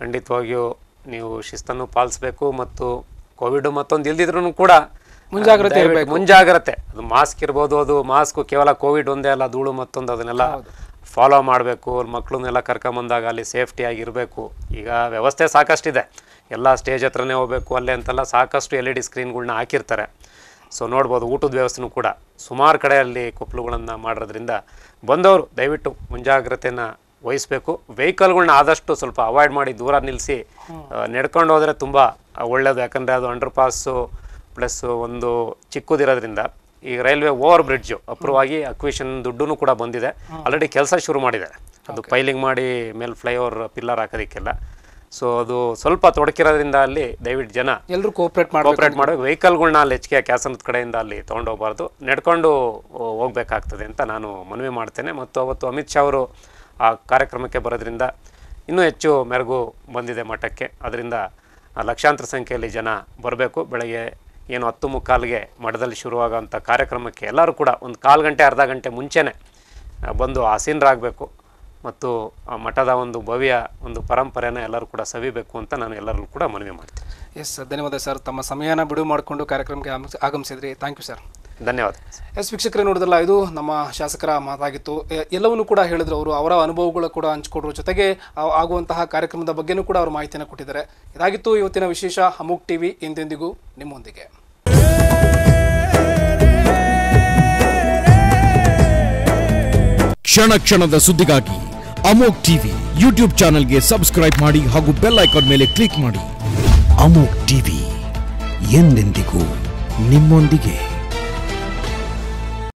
ಖಂಡಿತವಾಗಿಯೂ ನೀವು ಶಿಸ್ತನ್ನು ಪಾಲಿಸಬೇಕು ಮತ್ತು ಕೋವಿಡ್ ಮತ್ತೊಂದು ಇಲ್ದಿದ್ರೂ ಕೂಡ ಮುಂಜಾಗ್ರತೆ ಇರಬೇಕು ಮುಂಜಾಗ್ರತೆ ಅದು ಮಾಸ್ಕ್ ಇರ್ಬೋದು ಅದು ಮಾಸ್ಕ್ ಕೇವಲ ಕೋವಿಡ್ ಒಂದೇ ಅಲ್ಲ ಧೂಳು ಮತ್ತೊಂದು ಅದನ್ನೆಲ್ಲ ಫಾಲೋ ಮಾಡಬೇಕು ಮಕ್ಕಳನ್ನೆಲ್ಲ ಕರ್ಕೊಂಬಂದಾಗ ಅಲ್ಲಿ ಸೇಫ್ಟಿಯಾಗಿ ಇರಬೇಕು ಈಗ ವ್ಯವಸ್ಥೆ ಸಾಕಷ್ಟಿದೆ ಎಲ್ಲ ಸ್ಟೇಜ್ ಹತ್ರನೇ ಹೋಗಬೇಕು ಅಲ್ಲೇ ಅಂತೆಲ್ಲ ಸಾಕಷ್ಟು ಎಲ್ ಇ ಡಿ ಸ್ಕ್ರೀನ್ಗಳನ್ನ ಹಾಕಿರ್ತಾರೆ ಸೊ ನೋಡ್ಬೋದು ಊಟದ ವ್ಯವಸ್ಥೆನೂ ಕೂಡ ಸುಮಾರು ಕಡೆ ಅಲ್ಲಿ ಕೊಪ್ಪಲುಗಳನ್ನು ಮಾಡೋದ್ರಿಂದ ಬಂದವರು ದಯವಿಟ್ಟು ಮುಂಜಾಗ್ರತೆಯನ್ನ ವಹಿಸಬೇಕು ವೆಹಿಕಲ್ಗಳನ್ನ ಆದಷ್ಟು ಸ್ವಲ್ಪ ಅವಾಯ್ಡ್ ಮಾಡಿ ದೂರ ನಿಲ್ಲಿಸಿ ನಡ್ಕೊಂಡು ಹೋದರೆ ತುಂಬ ಒಳ್ಳೆಯದು ಯಾಕಂದರೆ ಅದು ಅಂಡರ್ ಪಾಸು ಪ್ಲಸ್ ಒಂದು ಚಿಕ್ಕದಿರೋದ್ರಿಂದ ಈ ರೈಲ್ವೆ ಓವರ್ ಬ್ರಿಡ್ಜು ಅಪ್ರೂವ್ ಆಗಿ ಅಕ್ವಿಷನ್ ದುಡ್ಡು ಕೂಡ ಬಂದಿದೆ ಆಲ್ರೆಡಿ ಕೆಲಸ ಶುರು ಮಾಡಿದ್ದಾರೆ ಅದು ಪೈಲಿಂಗ್ ಮಾಡಿ ಮೇಲೆ ಫ್ಲೈಓವರ್ ಪಿಲ್ಲರ್ ಹಾಕೋದಕ್ಕೆಲ್ಲ ಸೊ ಅದು ಸ್ವಲ್ಪ ತೊಡಕಿರೋದ್ರಿಂದ ಅಲ್ಲಿ ದಯವಿಟ್ಟು ಜನ ಎಲ್ಲರೂ ಕೋಪರೇಟ್ ಮಾಡಿ ಕೋಪರೇಟ್ ಮಾಡಬೇಕು ವೆಹಿಕಲ್ಗಳನ್ನ ಅಲ್ಲಿ ಹೆಚ್ಚಿಗೆ ಕ್ಯಾಸನದ ಕಡೆಯಿಂದ ಅಲ್ಲಿ ತೊಗೊಂಡೋಗ್ಬಾರ್ದು ನಡ್ಕೊಂಡು ಹೋಗ್ಬೇಕಾಗ್ತದೆ ಅಂತ ನಾನು ಮನವಿ ಮಾಡ್ತೇನೆ ಮತ್ತು ಅವತ್ತು ಅಮಿತ್ ಶಾ ಅವರು ಆ ಕಾರ್ಯಕ್ರಮಕ್ಕೆ ಬರೋದ್ರಿಂದ ಇನ್ನೂ ಹೆಚ್ಚು ಮೆರಗು ಬಂದಿದೆ ಮಠಕ್ಕೆ ಅದರಿಂದ ಲಕ್ಷಾಂತರ ಸಂಖ್ಯೆಯಲ್ಲಿ ಜನ ಬರಬೇಕು ಬೆಳಗ್ಗೆ ಏನು ಹತ್ತು ಮುಕ್ಕಾಲಿಗೆ ಮಠದಲ್ಲಿ ಶುರುವಾಗೋಂಥ ಕಾರ್ಯಕ್ರಮಕ್ಕೆ ಎಲ್ಲರೂ ಕೂಡ ಒಂದು ಕಾಲು ಗಂಟೆ ಅರ್ಧ ಗಂಟೆ ಮುಂಚೆನೇ ಬಂದು ಆಸೀನರಾಗಬೇಕು ಮತ್ತು ಮಠದ ಒಂದು ಭವ್ಯ ಒಂದು ಪರಂಪರೆಯನ್ನು ಎಲ್ಲರೂ ಕೂಡ ಸವಿಬೇಕು ಅಂತ ನಾನು ಎಲ್ಲರೂ ಕೂಡ ಮನವಿ ಮಾಡ್ತೀನಿ ಎಸ್ ಸರ್ ಧನ್ಯವಾದ ಸರ್ ತಮ್ಮ ಸಮಯನ ಬಿಡುವು ಮಾಡಿಕೊಂಡು ಕಾರ್ಯಕ್ರಮಕ್ಕೆ ಆಗಮಿಸಿದ್ರಿ ಥ್ಯಾಂಕ್ ಯು ಸರ್ ಧನ್ಯವಾದ ಎಸ್ ವೀಕ್ಷಕರೇ ನೋಡಿದ್ರಲ್ಲ ಇದು ನಮ್ಮ ಶಾಸಕರ ಮಾತಾಗಿತ್ತು ಎಲ್ಲವನ್ನೂ ಕೂಡ ಹೇಳಿದ್ರು ಅವರು ಅವರ ಅನುಭವಗಳು ಕೂಡ ಹಂಚಿಕೊಡ್ರ ಜೊತೆಗೆ ಆಗುವಂತಹ ಕಾರ್ಯಕ್ರಮದ ಬಗ್ಗೆನೂ ಕೂಡ ಅವರು ಮಾಹಿತಿಯನ್ನು ಕೊಟ್ಟಿದ್ದಾರೆ ಇದಾಗಿತ್ತು ಇವತ್ತಿನ ವಿಶೇಷ ಅಮುಕ್ ವಿ ಎಂದೆಂದಿಗೂ ನಿಮ್ಮೊಂದಿಗೆ ಕ್ಷಣ ಕ್ಷಣದ ಸುದ್ದಿಗಾಗಿ ಅಮೋಕ್ ಟಿವಿ ಯೂಟ್ಯೂಬ್ ಚಾನೆಲ್ಗೆ ಸಬ್ಸ್ಕ್ರೈಬ್ ಮಾಡಿ ಹಾಗೂ ಬೆಲ್ ಐಕಾನ್ ಮೇಲೆ ಕ್ಲಿಕ್ ಮಾಡಿ ಅಮೋಕ್ ಟಿವಿ ಎಂದೆಂದಿಗೂ ನಿಮ್ಮೊಂದಿಗೆ